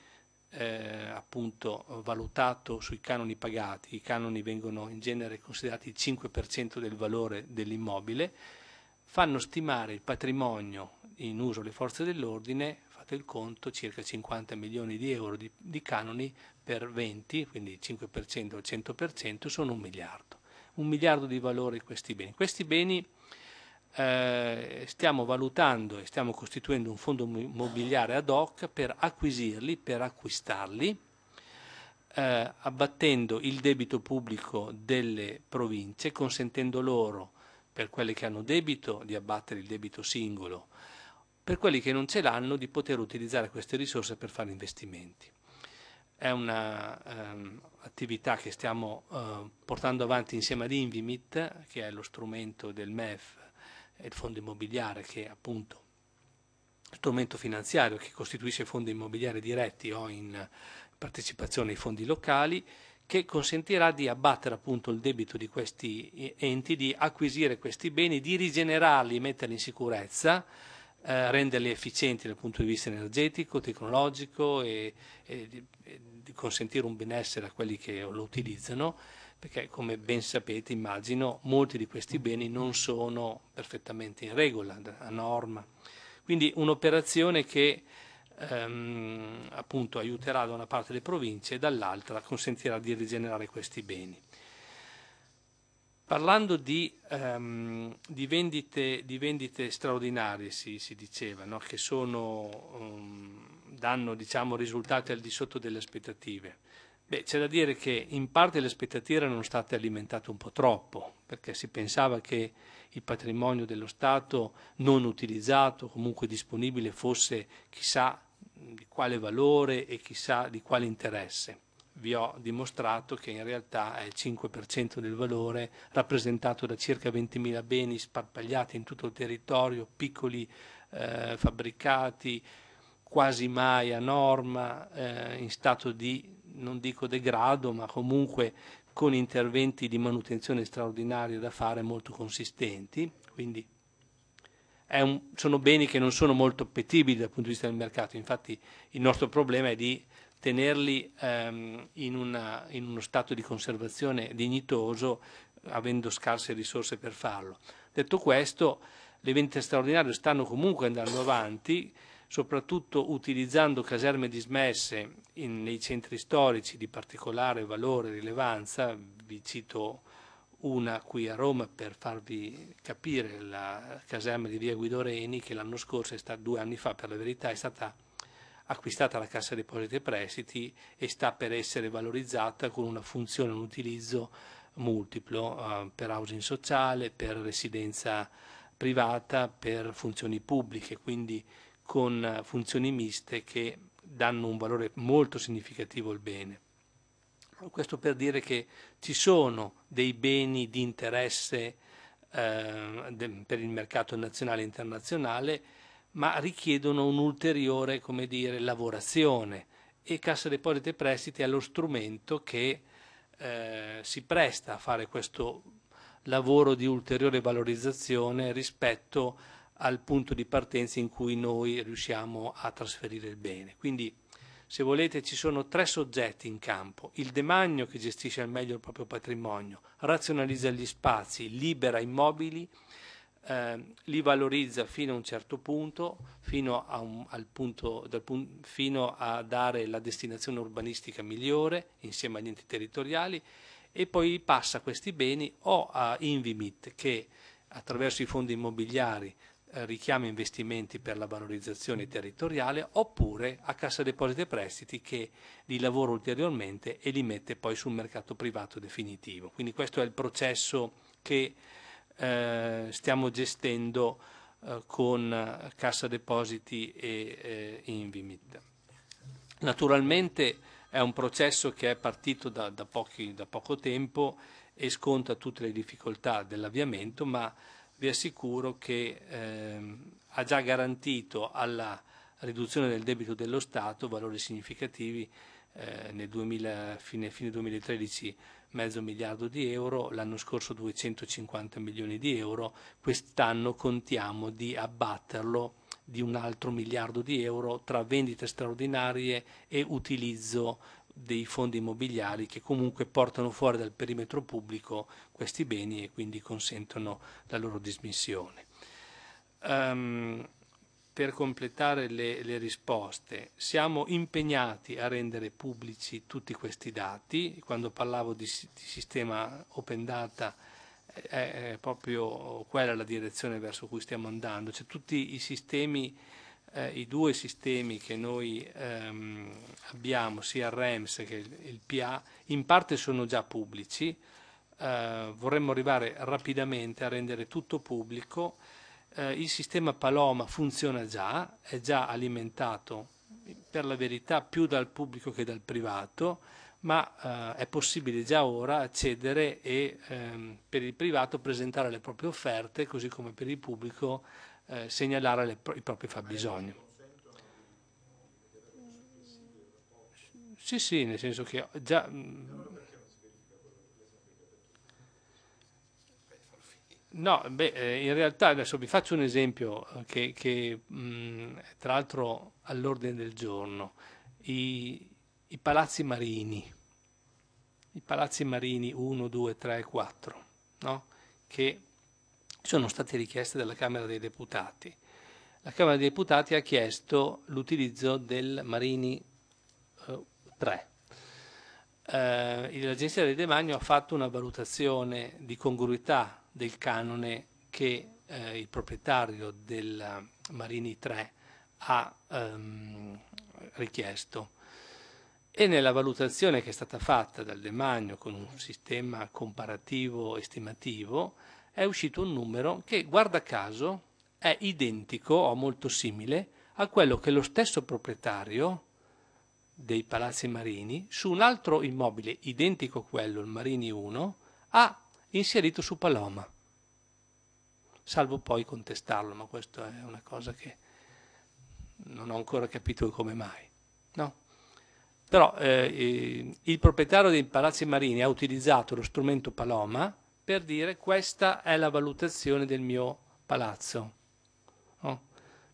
eh, appunto valutato sui canoni pagati, i canoni vengono in genere considerati il 5% del valore dell'immobile, fanno stimare il patrimonio in uso alle forze dell'ordine, fate il conto, circa 50 milioni di euro di, di canoni per 20, quindi 5% o 100% sono un miliardo. Un miliardo di valore questi beni. Questi beni eh, stiamo valutando e stiamo costituendo un fondo mobiliare ad hoc per acquisirli, per acquistarli, eh, abbattendo il debito pubblico delle province, consentendo loro, per quelli che hanno debito, di abbattere il debito singolo, per quelli che non ce l'hanno di poter utilizzare queste risorse per fare investimenti. È un'attività ehm, che stiamo eh, portando avanti insieme ad Invimit, che è lo strumento del MEF il fondo immobiliare che è appunto strumento finanziario che costituisce fondi immobiliari diretti o in partecipazione ai fondi locali che consentirà di abbattere appunto il debito di questi enti, di acquisire questi beni, di rigenerarli, e metterli in sicurezza, eh, renderli efficienti dal punto di vista energetico, tecnologico e, e, e di consentire un benessere a quelli che lo utilizzano perché come ben sapete, immagino, molti di questi beni non sono perfettamente in regola, a norma. Quindi un'operazione che ehm, appunto aiuterà da una parte le province e dall'altra consentirà di rigenerare questi beni. Parlando di, ehm, di, vendite, di vendite, straordinarie, si, si diceva, no? che sono, um, danno diciamo, risultati al di sotto delle aspettative, Beh, c'è da dire che in parte le aspettative erano state alimentate un po' troppo, perché si pensava che il patrimonio dello Stato non utilizzato, comunque disponibile, fosse chissà di quale valore e chissà di quale interesse. Vi ho dimostrato che in realtà è il 5% del valore rappresentato da circa 20.000 beni sparpagliati in tutto il territorio, piccoli eh, fabbricati, quasi mai a norma, eh, in stato di non dico degrado, ma comunque con interventi di manutenzione straordinaria da fare molto consistenti, quindi un, sono beni che non sono molto appetibili dal punto di vista del mercato, infatti il nostro problema è di tenerli ehm, in, una, in uno stato di conservazione dignitoso, avendo scarse risorse per farlo. Detto questo, le vendite straordinarie stanno comunque andando avanti, soprattutto utilizzando caserme dismesse in, nei centri storici di particolare valore e rilevanza, vi cito una qui a Roma per farvi capire la caserma di via Guido Reni che l'anno scorso, stata, due anni fa per la verità, è stata acquistata alla Cassa Depositi e Prestiti e sta per essere valorizzata con una funzione, un utilizzo multiplo eh, per housing sociale, per residenza privata, per funzioni pubbliche, quindi con funzioni miste che danno un valore molto significativo al bene. Questo per dire che ci sono dei beni di interesse eh, per il mercato nazionale e internazionale, ma richiedono un'ulteriore lavorazione e Cassa Depositi e Prestiti è lo strumento che eh, si presta a fare questo lavoro di ulteriore valorizzazione rispetto a al punto di partenza in cui noi riusciamo a trasferire il bene. Quindi, se volete, ci sono tre soggetti in campo. Il demagno che gestisce al meglio il proprio patrimonio, razionalizza gli spazi, libera immobili, eh, li valorizza fino a un certo punto, fino a, un, punto, pun fino a dare la destinazione urbanistica migliore insieme agli enti territoriali e poi passa questi beni o a Invimit che attraverso i fondi immobiliari eh, richiama investimenti per la valorizzazione territoriale oppure a Cassa Depositi e Prestiti che li lavora ulteriormente e li mette poi sul mercato privato definitivo. Quindi questo è il processo che eh, stiamo gestendo eh, con Cassa Depositi e eh, Invimit. Naturalmente è un processo che è partito da, da, pochi, da poco tempo e sconta tutte le difficoltà dell'avviamento, ma vi assicuro che eh, ha già garantito alla riduzione del debito dello Stato valori significativi eh, nel 2000, fine, fine 2013 mezzo miliardo di euro, l'anno scorso 250 milioni di euro, quest'anno contiamo di abbatterlo di un altro miliardo di euro tra vendite straordinarie e utilizzo dei fondi immobiliari che comunque portano fuori dal perimetro pubblico questi beni e quindi consentono la loro dismissione. Um, per completare le, le, risposte, siamo impegnati a rendere pubblici tutti questi dati. Quando parlavo di, di sistema open data eh, è, è proprio quella la direzione verso cui stiamo andando, cioè tutti i sistemi eh, i due sistemi che noi ehm, abbiamo, sia il REMS che il, il, PA, in parte sono già pubblici, eh, vorremmo arrivare rapidamente a rendere tutto pubblico, eh, il sistema Paloma funziona già, è già alimentato per la verità più dal pubblico che dal privato, ma eh, è possibile già ora accedere e ehm, per il privato presentare le proprie offerte, così come per il pubblico eh, segnalare le, i propri fabbisogni. Sì, sì, nel senso che già... Mm, no, beh, eh, in realtà adesso vi faccio un esempio eh, che, che mh, mm, tra l'altro all'ordine del giorno, I, i palazzi marini, i palazzi marini 1, 2, 3, 4, no? che sono state richieste dalla Camera dei Deputati. La Camera dei Deputati ha chiesto l'utilizzo del Marini eh, 3. Eh, L'Agenzia del Demagno ha fatto una valutazione di congruità del canone che eh, il proprietario del Marini 3 ha ehm, richiesto e nella valutazione che è stata fatta dal Demagno con un sistema comparativo estimativo è uscito un numero che, guarda caso, è identico o molto simile a quello che lo stesso proprietario dei Palazzi Marini su un altro immobile identico a quello, il Marini 1, ha inserito su Paloma, salvo poi contestarlo, ma questa è una cosa che non ho ancora capito come mai. No? Però eh, eh il proprietario dei Palazzi Marini ha utilizzato lo strumento Paloma per dire questa è la valutazione del mio palazzo. No?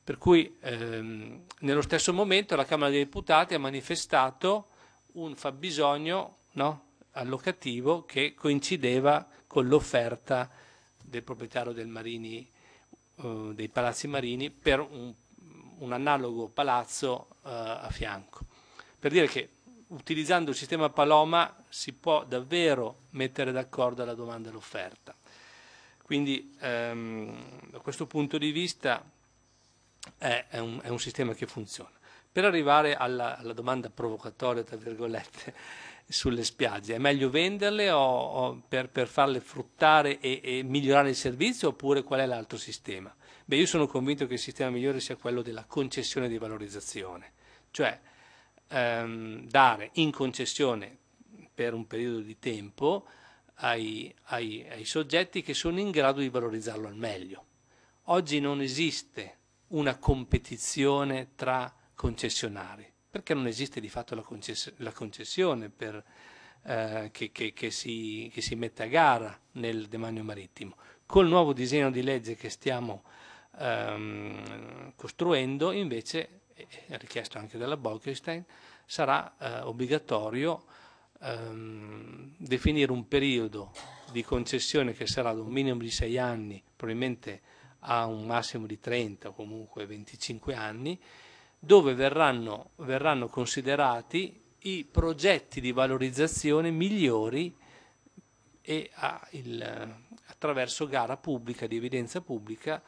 Per cui ehm, nello stesso momento la Camera dei Deputati ha manifestato un fabbisogno no? allocativo che coincideva con l'offerta del proprietario del Marini, eh, dei palazzi marini per un, un analogo palazzo eh, a fianco. Per dire che utilizzando il sistema Paloma si può davvero mettere d'accordo la domanda e l'offerta. Quindi ehm, da questo punto di vista è, è, un, è, un, sistema che funziona. Per arrivare alla, alla domanda provocatoria, tra virgolette, [LAUGHS] sulle spiagge, è meglio venderle o, o per, per, farle fruttare e, e, migliorare il servizio oppure qual è l'altro sistema? Beh, io sono convinto che il sistema migliore sia quello della concessione di valorizzazione, cioè ehm, dare in concessione per un periodo di tempo ai, ai, ai soggetti che sono in grado di valorizzarlo al meglio. Oggi non esiste una competizione tra concessionari, perché non esiste di fatto la, concess la concessione per, eh, che, che, che, si, che, si, mette a gara nel demanio marittimo. Col nuovo disegno di legge che stiamo ehm, costruendo invece richiesto anche dalla Bolkestein, sarà eh, obbligatorio ehm, definire un periodo di concessione che sarà da un minimo di 6 anni, probabilmente a un massimo di 30 o comunque 25 anni, dove verranno, verranno considerati i progetti di valorizzazione migliori e il, attraverso gara pubblica di evidenza pubblica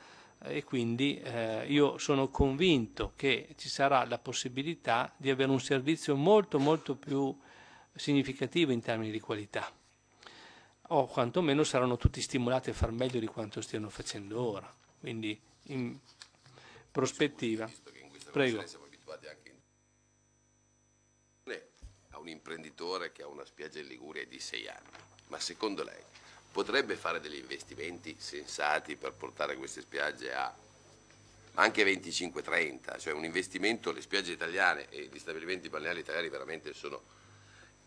e quindi eh, io sono convinto che ci sarà la possibilità di avere un servizio molto molto più significativo in termini di qualità o quantomeno saranno tutti stimolati a far meglio di quanto stiano facendo ora quindi in prospettiva prego a un imprenditore che ha una spiaggia in Liguria di sei anni ma secondo lei potrebbe fare degli investimenti sensati per portare queste spiagge a anche 25-30, cioè un investimento, le spiagge italiane e gli stabilimenti balneari italiani veramente sono,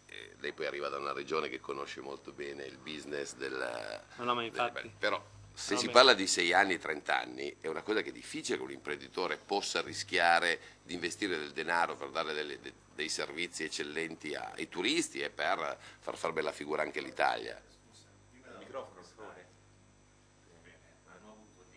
eh, lei poi arriva da una regione che conosce molto bene il business della... Non no, ma infatti... però se no, si parla di 6 anni, 30 anni, è una cosa che è difficile che un imprenditore possa rischiare di investire del denaro per dare delle, de, dei servizi eccellenti a, ai turisti e per far far bella figura anche all'Italia.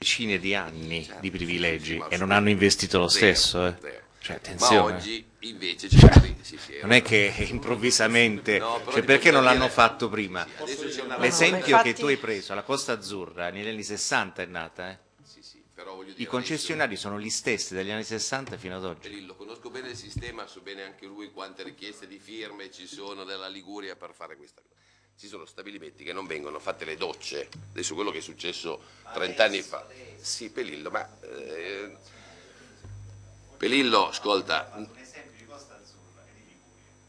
decine di anni certo, di privilegi sì, sì, e non hanno investito lo stesso. eh. Cioè, attenzione. Ma oggi invece cioè, non è che [LAUGHS] improvvisamente no, cioè, perché non l'hanno fatto prima sì, l'esempio infatti... che tu hai preso la Costa Azzurra negli anni 60 è nata eh? sì, sì, i concessionari adesso... sono gli stessi dagli anni 60 fino ad oggi Lì, lo conosco bene il sistema so bene anche lui quante richieste di firme ci sono della Liguria per fare questa cosa ci sono stabilimenti che non vengono fatte le docce, adesso quello che è successo 30 anni fa. Sì, Pelillo, ma... Eh, Pelillo, ascolta...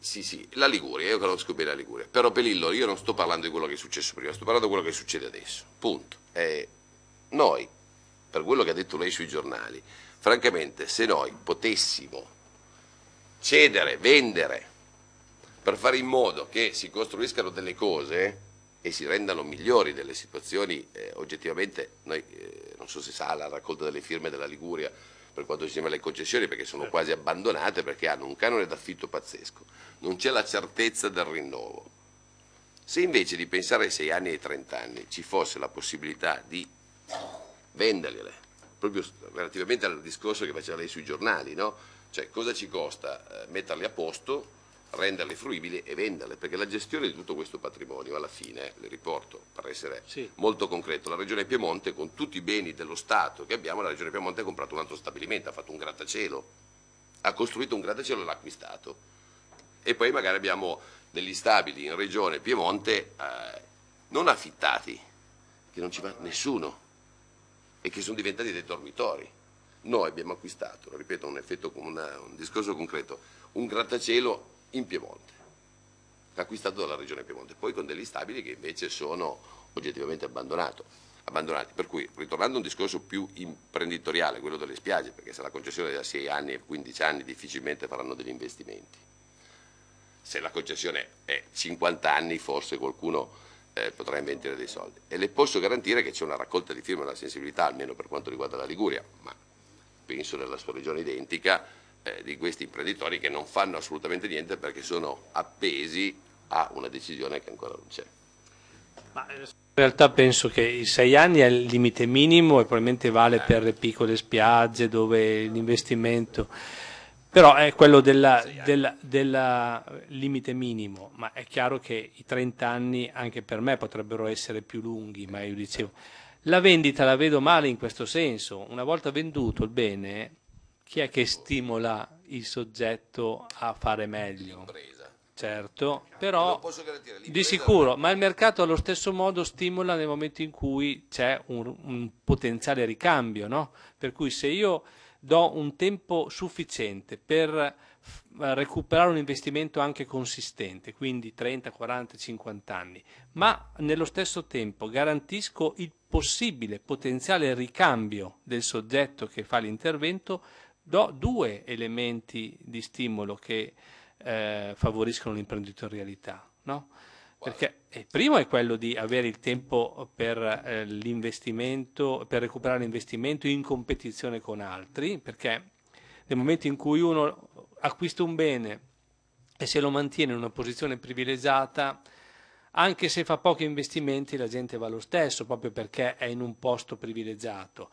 Sì, sì, la Liguria, io conosco bene la Liguria, però Pelillo io non sto parlando di quello che è successo prima, sto parlando di quello che succede adesso, punto. Eh, noi, per quello che ha detto lei sui giornali, francamente se noi potessimo cedere, vendere per fare in modo che si costruiscano delle cose e si rendano migliori delle situazioni eh, oggettivamente, noi, eh, non so se sa la raccolta delle firme della Liguria per quanto ci chiama le concessioni perché sono certo. quasi abbandonate perché hanno un canone d'affitto pazzesco, non c'è la certezza del rinnovo. Se invece di pensare ai 6 anni e ai 30 anni ci fosse la possibilità di vendergliele, proprio relativamente al discorso che faceva lei sui giornali, no? cioè cosa ci costa eh, metterli a posto renderle fruibili e venderle, perché la gestione di tutto questo patrimonio alla fine, le riporto per essere sì. molto concreto, la Regione Piemonte con tutti i beni dello Stato che abbiamo, la Regione Piemonte ha comprato un altro stabilimento, ha fatto un grattacielo, ha costruito un grattacielo e l'ha acquistato. E poi magari abbiamo degli stabili in Regione Piemonte eh, non affittati, che non ci va nessuno e che sono diventati dei dormitori. Noi abbiamo acquistato, ripeto, un, effetto, una, un discorso concreto, un grattacielo in Piemonte, acquistato dalla Regione Piemonte, poi con degli stabili che invece sono oggettivamente abbandonati. Per cui, ritornando a un discorso più imprenditoriale, quello delle spiagge, perché se la concessione è da 6 anni e 15 anni difficilmente faranno degli investimenti. Se la concessione è 50 anni forse qualcuno eh, potrà inventare dei soldi. E le posso garantire che c'è una raccolta di firme e una sensibilità, almeno per quanto riguarda la Liguria, ma penso nella sua regione identica, eh, di questi imprenditori che non fanno assolutamente niente perché sono appesi a una decisione che ancora non c'è. Eh, in realtà penso che i sei anni è il limite minimo e probabilmente vale eh. per le piccole spiagge dove l'investimento però è quello del limite minimo, ma è chiaro che i 30 anni anche per me potrebbero essere più lunghi, ma io dicevo, la vendita la vedo male in questo senso, una volta venduto il bene chi è che stimola il soggetto a fare meglio? L'impresa. Certo, però di sicuro, ma il mercato allo stesso modo stimola nel momento in cui c'è un, un potenziale ricambio, no? Per cui se io do un tempo sufficiente per eh, recuperare un investimento anche consistente, quindi 30, 40, 50 anni, ma nello stesso tempo garantisco il possibile potenziale ricambio del soggetto che fa l'intervento, do due elementi di stimolo che eh, favoriscono l'imprenditorialità. No? Perché il eh, primo è quello di avere il tempo per, eh, l'investimento, per recuperare l'investimento in competizione con altri, perché nel momento in cui uno acquista un bene e se lo mantiene in una posizione privilegiata, anche se fa pochi investimenti la gente va lo stesso, proprio perché è in un posto privilegiato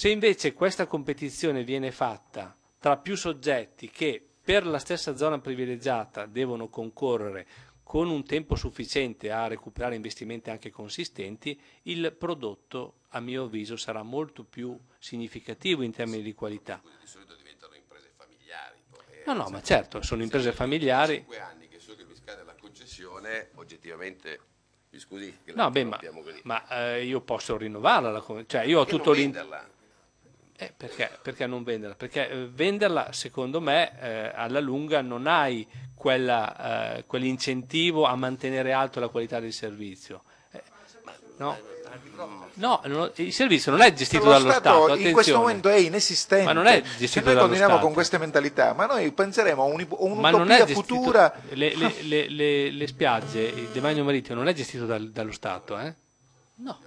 se invece questa competizione viene fatta tra più soggetti che per la stessa zona privilegiata devono concorrere con un tempo sufficiente a recuperare investimenti anche consistenti, il prodotto a mio avviso sarà molto più significativo in termini di qualità. Quelle di solito diventano imprese familiari. No, no, ma certo, sono imprese familiari. Cinque anni che so che mi scade la concessione, oggettivamente mi scusi che no, beh, ma, ma eh, io posso rinnovarla, cioè io ho tutto l'interno eh, perché, perché, non venderla? Perché eh, venderla, secondo me, eh, alla lunga non hai quella, eh, quell'incentivo a mantenere alto la qualità del servizio. Eh, no. No, no, il servizio non è gestito lo dallo Stato, Stato in questo momento è inesistente. Ma non è gestito Se noi continuiamo Stato. con queste mentalità, ma noi penseremo a un'utopia futura. Le, le, le, le, spiagge, il demanio marittimo non è gestito dal, dallo Stato, eh? No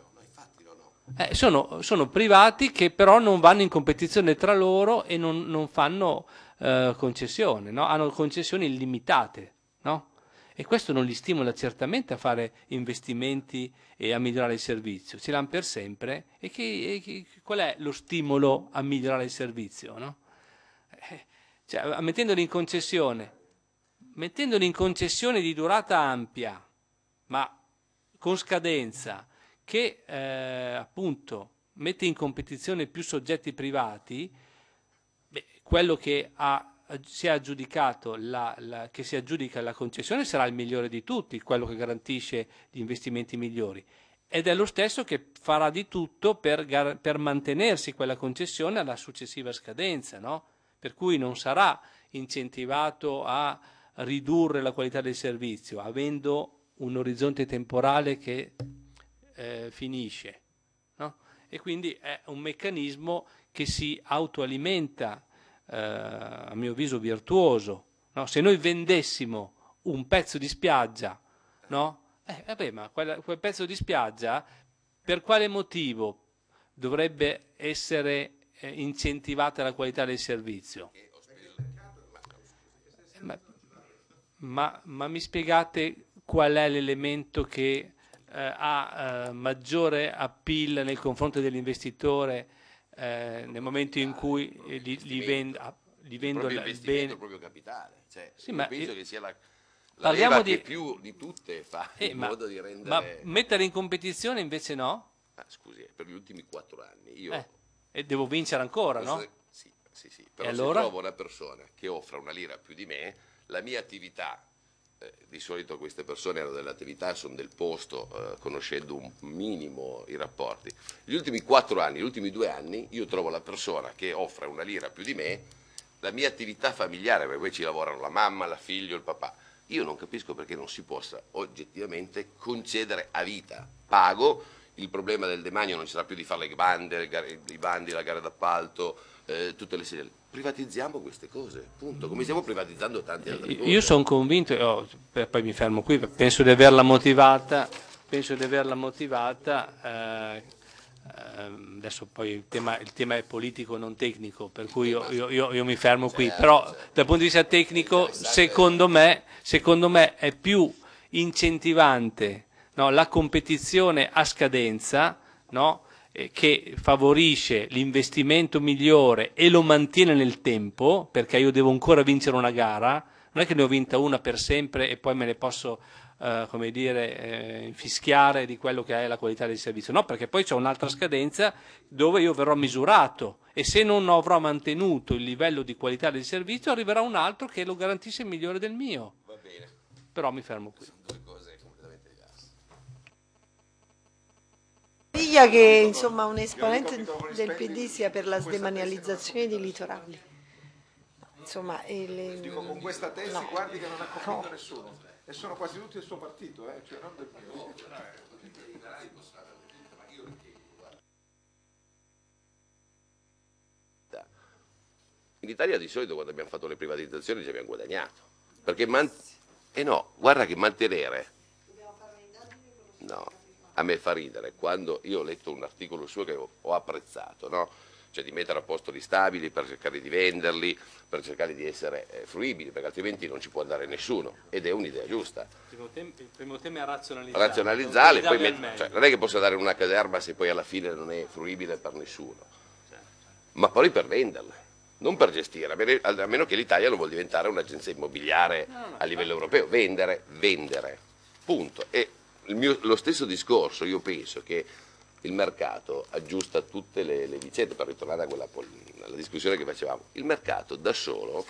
eh, sono, sono, privati che però non vanno in competizione tra loro e non, non fanno eh, concessione, no? hanno concessioni illimitate. No? E questo non li stimola certamente a fare investimenti e a migliorare il servizio, ce l'hanno per sempre. E, che, e che, qual è lo stimolo a migliorare il servizio? No? Eh, cioè, mettendoli in concessione, mettendoli in concessione di durata ampia, ma con scadenza, che eh, appunto mette in competizione più soggetti privati, beh, quello che ha si è aggiudicato la, la, che si aggiudica la concessione sarà il migliore di tutti, quello che garantisce gli investimenti migliori. Ed è lo stesso che farà di tutto per, per mantenersi quella concessione alla successiva scadenza, no? per cui non sarà incentivato a ridurre la qualità del servizio, avendo un orizzonte temporale che eh, finisce. No? E quindi è un meccanismo che si autoalimenta, eh, a mio avviso virtuoso. No? Se noi vendessimo un pezzo di spiaggia, no? eh, vabbè, ma quella, quel pezzo di spiaggia per quale motivo dovrebbe essere eh, incentivata la qualità del servizio? Eh, ma, ma mi spiegate qual è l'elemento che eh, ha eh, maggiore appeal nel confronto dell'investitore eh, nel momento in ah, cui gli, gli, vend, gli ah, vendo il bene. Il proprio capitale, cioè, sì, ma, penso che sia la, la parliamo di, più di tutte fa eh, in ma, modo di rendere... Ma mettere in competizione invece no? Ah, scusi, per gli ultimi quattro anni io... Eh, e devo vincere ancora, posso... no? Sì, sì, sì. Però e allora? trovo una persona che offra una lira più di me, la mia attività eh, di solito queste persone hanno delle attività, sono del posto, eh, conoscendo un minimo i rapporti. Gli ultimi quattro anni, gli ultimi due anni, io trovo la persona che offre una lira più di me, la mia attività familiare, perché poi ci lavorano la mamma, la figlia, il papà. Io non capisco perché non si possa oggettivamente concedere a vita. Pago, il problema del demanio non ci sarà più di fare le bande, i bandi, la gara d'appalto, eh, tutte le sere. Privatizziamo queste cose, punto, come stiamo privatizzando tante altre cose. Io sono convinto, oh, poi mi fermo qui, penso di averla motivata, penso di averla motivata eh, ehm, adesso poi il tema, il tema, è politico non tecnico per cui io, io, io, io mi fermo qui certo, però certo. dal punto di vista tecnico secondo me, secondo me è più incentivante no, la competizione a scadenza no, eh, che favorisce l'investimento migliore e lo mantiene nel tempo, perché io devo ancora vincere una gara, non è che ne ho vinta una per sempre e poi me ne posso eh, come dire, eh, fischiare di quello che è la qualità del servizio, no, perché poi c'è un'altra scadenza dove io verrò misurato e se non avrò mantenuto il livello di qualità del servizio arriverà un altro che lo garantisce migliore del mio. Va bene. Però mi fermo qui. Diglia che insomma, un esponente del PD sia per la sdemanializzazione dei litorali. Insomma, le... Dico con questa tesi no. guardi che non ha convinto no. nessuno. E sono quasi tutti del suo partito, eh? cioè non del mio. In Italia di solito quando abbiamo fatto le privatizzazioni ci abbiamo guadagnato. Perché man... Eh no, guarda che mantenere. No a me fa ridere quando io ho letto un articolo suo che ho, apprezzato, no? cioè di mettere a posto gli stabili per cercare di venderli, per cercare di essere eh, fruibili, perché altrimenti non ci può andare nessuno ed è un'idea giusta. Il primo, il primo tema è razionalizzare. Razionalizzare, non, cioè, non è che posso dare una caserma se poi alla fine non è fruibile per nessuno, certo. certo. ma poi per venderle, Non per gestire, a meno che l'Italia non vuol diventare un'agenzia immobiliare no, no, a livello certo. europeo. Vendere, vendere, punto. E mio, lo stesso discorso, io penso che il mercato aggiusta tutte le, le vicende, per ritornare quella, alla discussione che facevamo, il mercato da solo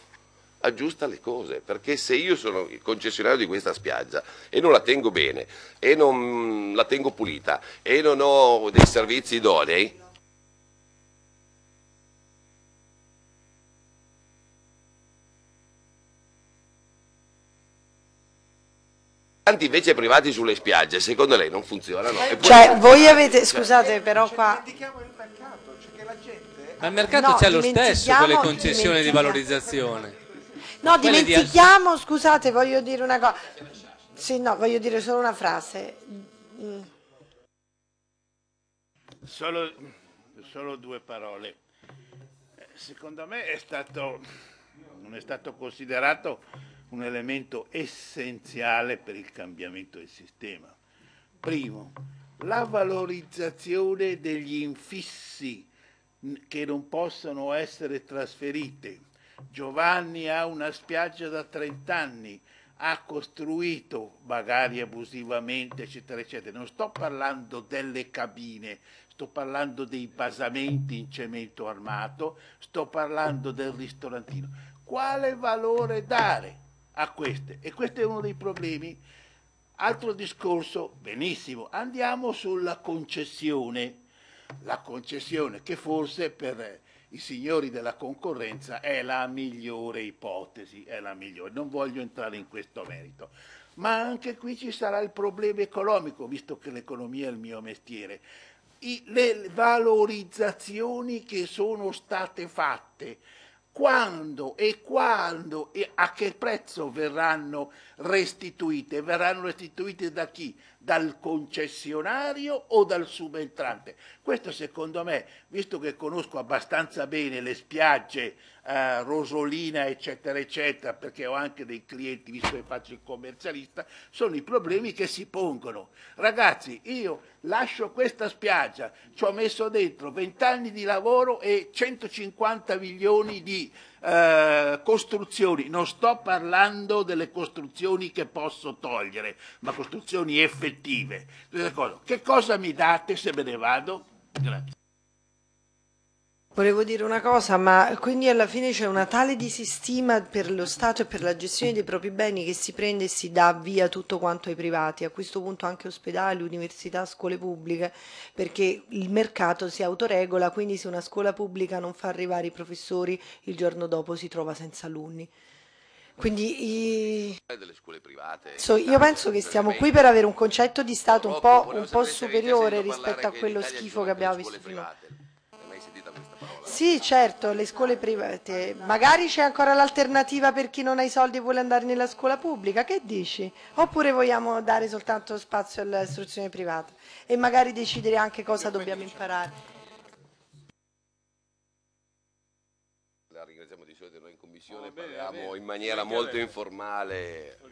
aggiusta le cose, perché se io sono il concessionario di questa spiaggia e non la tengo bene, e non la tengo pulita, e non ho dei servizi idonei, tanti invece privati sulle spiagge, secondo lei non funzionano? Eh, cioè, voi cioè, avete, cioè, scusate, eh, però qua... Cioè Ma il mercato no, c'è lo stesso con le concessioni di valorizzazione. No, dimentichiamo, di... scusate, voglio dire una cosa. Sì, no, voglio dire solo una frase. Mm. Solo, solo due parole. Eh, secondo me è stato, non è stato considerato un elemento essenziale per il cambiamento del sistema. Primo, la valorizzazione degli infissi che non possono essere trasferiti. Giovanni ha una spiaggia da 30 anni, ha costruito magari abusivamente, eccetera, eccetera. Non sto parlando delle cabine, sto parlando dei basamenti in cemento armato, sto parlando del ristorantino. Quale valore dare? a queste. E questo è uno dei problemi. Altro discorso, benissimo, andiamo sulla concessione. La concessione che forse per i signori della concorrenza è la migliore ipotesi, è la migliore. Non voglio entrare in questo merito. Ma anche qui ci sarà il problema economico, visto che l'economia è il mio mestiere. I, le valorizzazioni che sono state fatte quando e quando e a che prezzo verranno restituite? Verranno restituite da chi? Dal concessionario o dal subentrante? Questo secondo me, visto che conosco abbastanza bene le spiagge eh, rosolina, eccetera, eccetera, perché ho anche dei clienti, visto che faccio il commercialista, sono i problemi che si pongono. Ragazzi, io lascio questa spiaggia, ci ho messo dentro 20 anni di lavoro e 150 milioni di eh, costruzioni, non sto parlando delle costruzioni che posso togliere, ma costruzioni effettive. Che cosa mi date se me ne vado? Grazie. Volevo dire una cosa, ma quindi alla fine c'è una tale disistima per lo Stato e per la gestione dei propri beni che si prende e si dà via tutto quanto ai privati, a questo punto anche ospedali, università, scuole pubbliche, perché il mercato si autoregola, quindi se una scuola pubblica non fa arrivare i professori, il giorno dopo si trova senza alunni. Quindi i... private, so, io penso che stiamo qui per avere un concetto di Stato un po', un po superiore rispetto a quello schifo che abbiamo visto prima. Sì, certo, le scuole private. Magari c'è ancora l'alternativa per chi non ha i soldi e vuole andare nella scuola pubblica, che dici? Oppure vogliamo dare soltanto spazio all'istruzione privata e magari decidere anche cosa dobbiamo imparare. La ringraziamo di solito, noi in commissione parliamo in maniera molto informale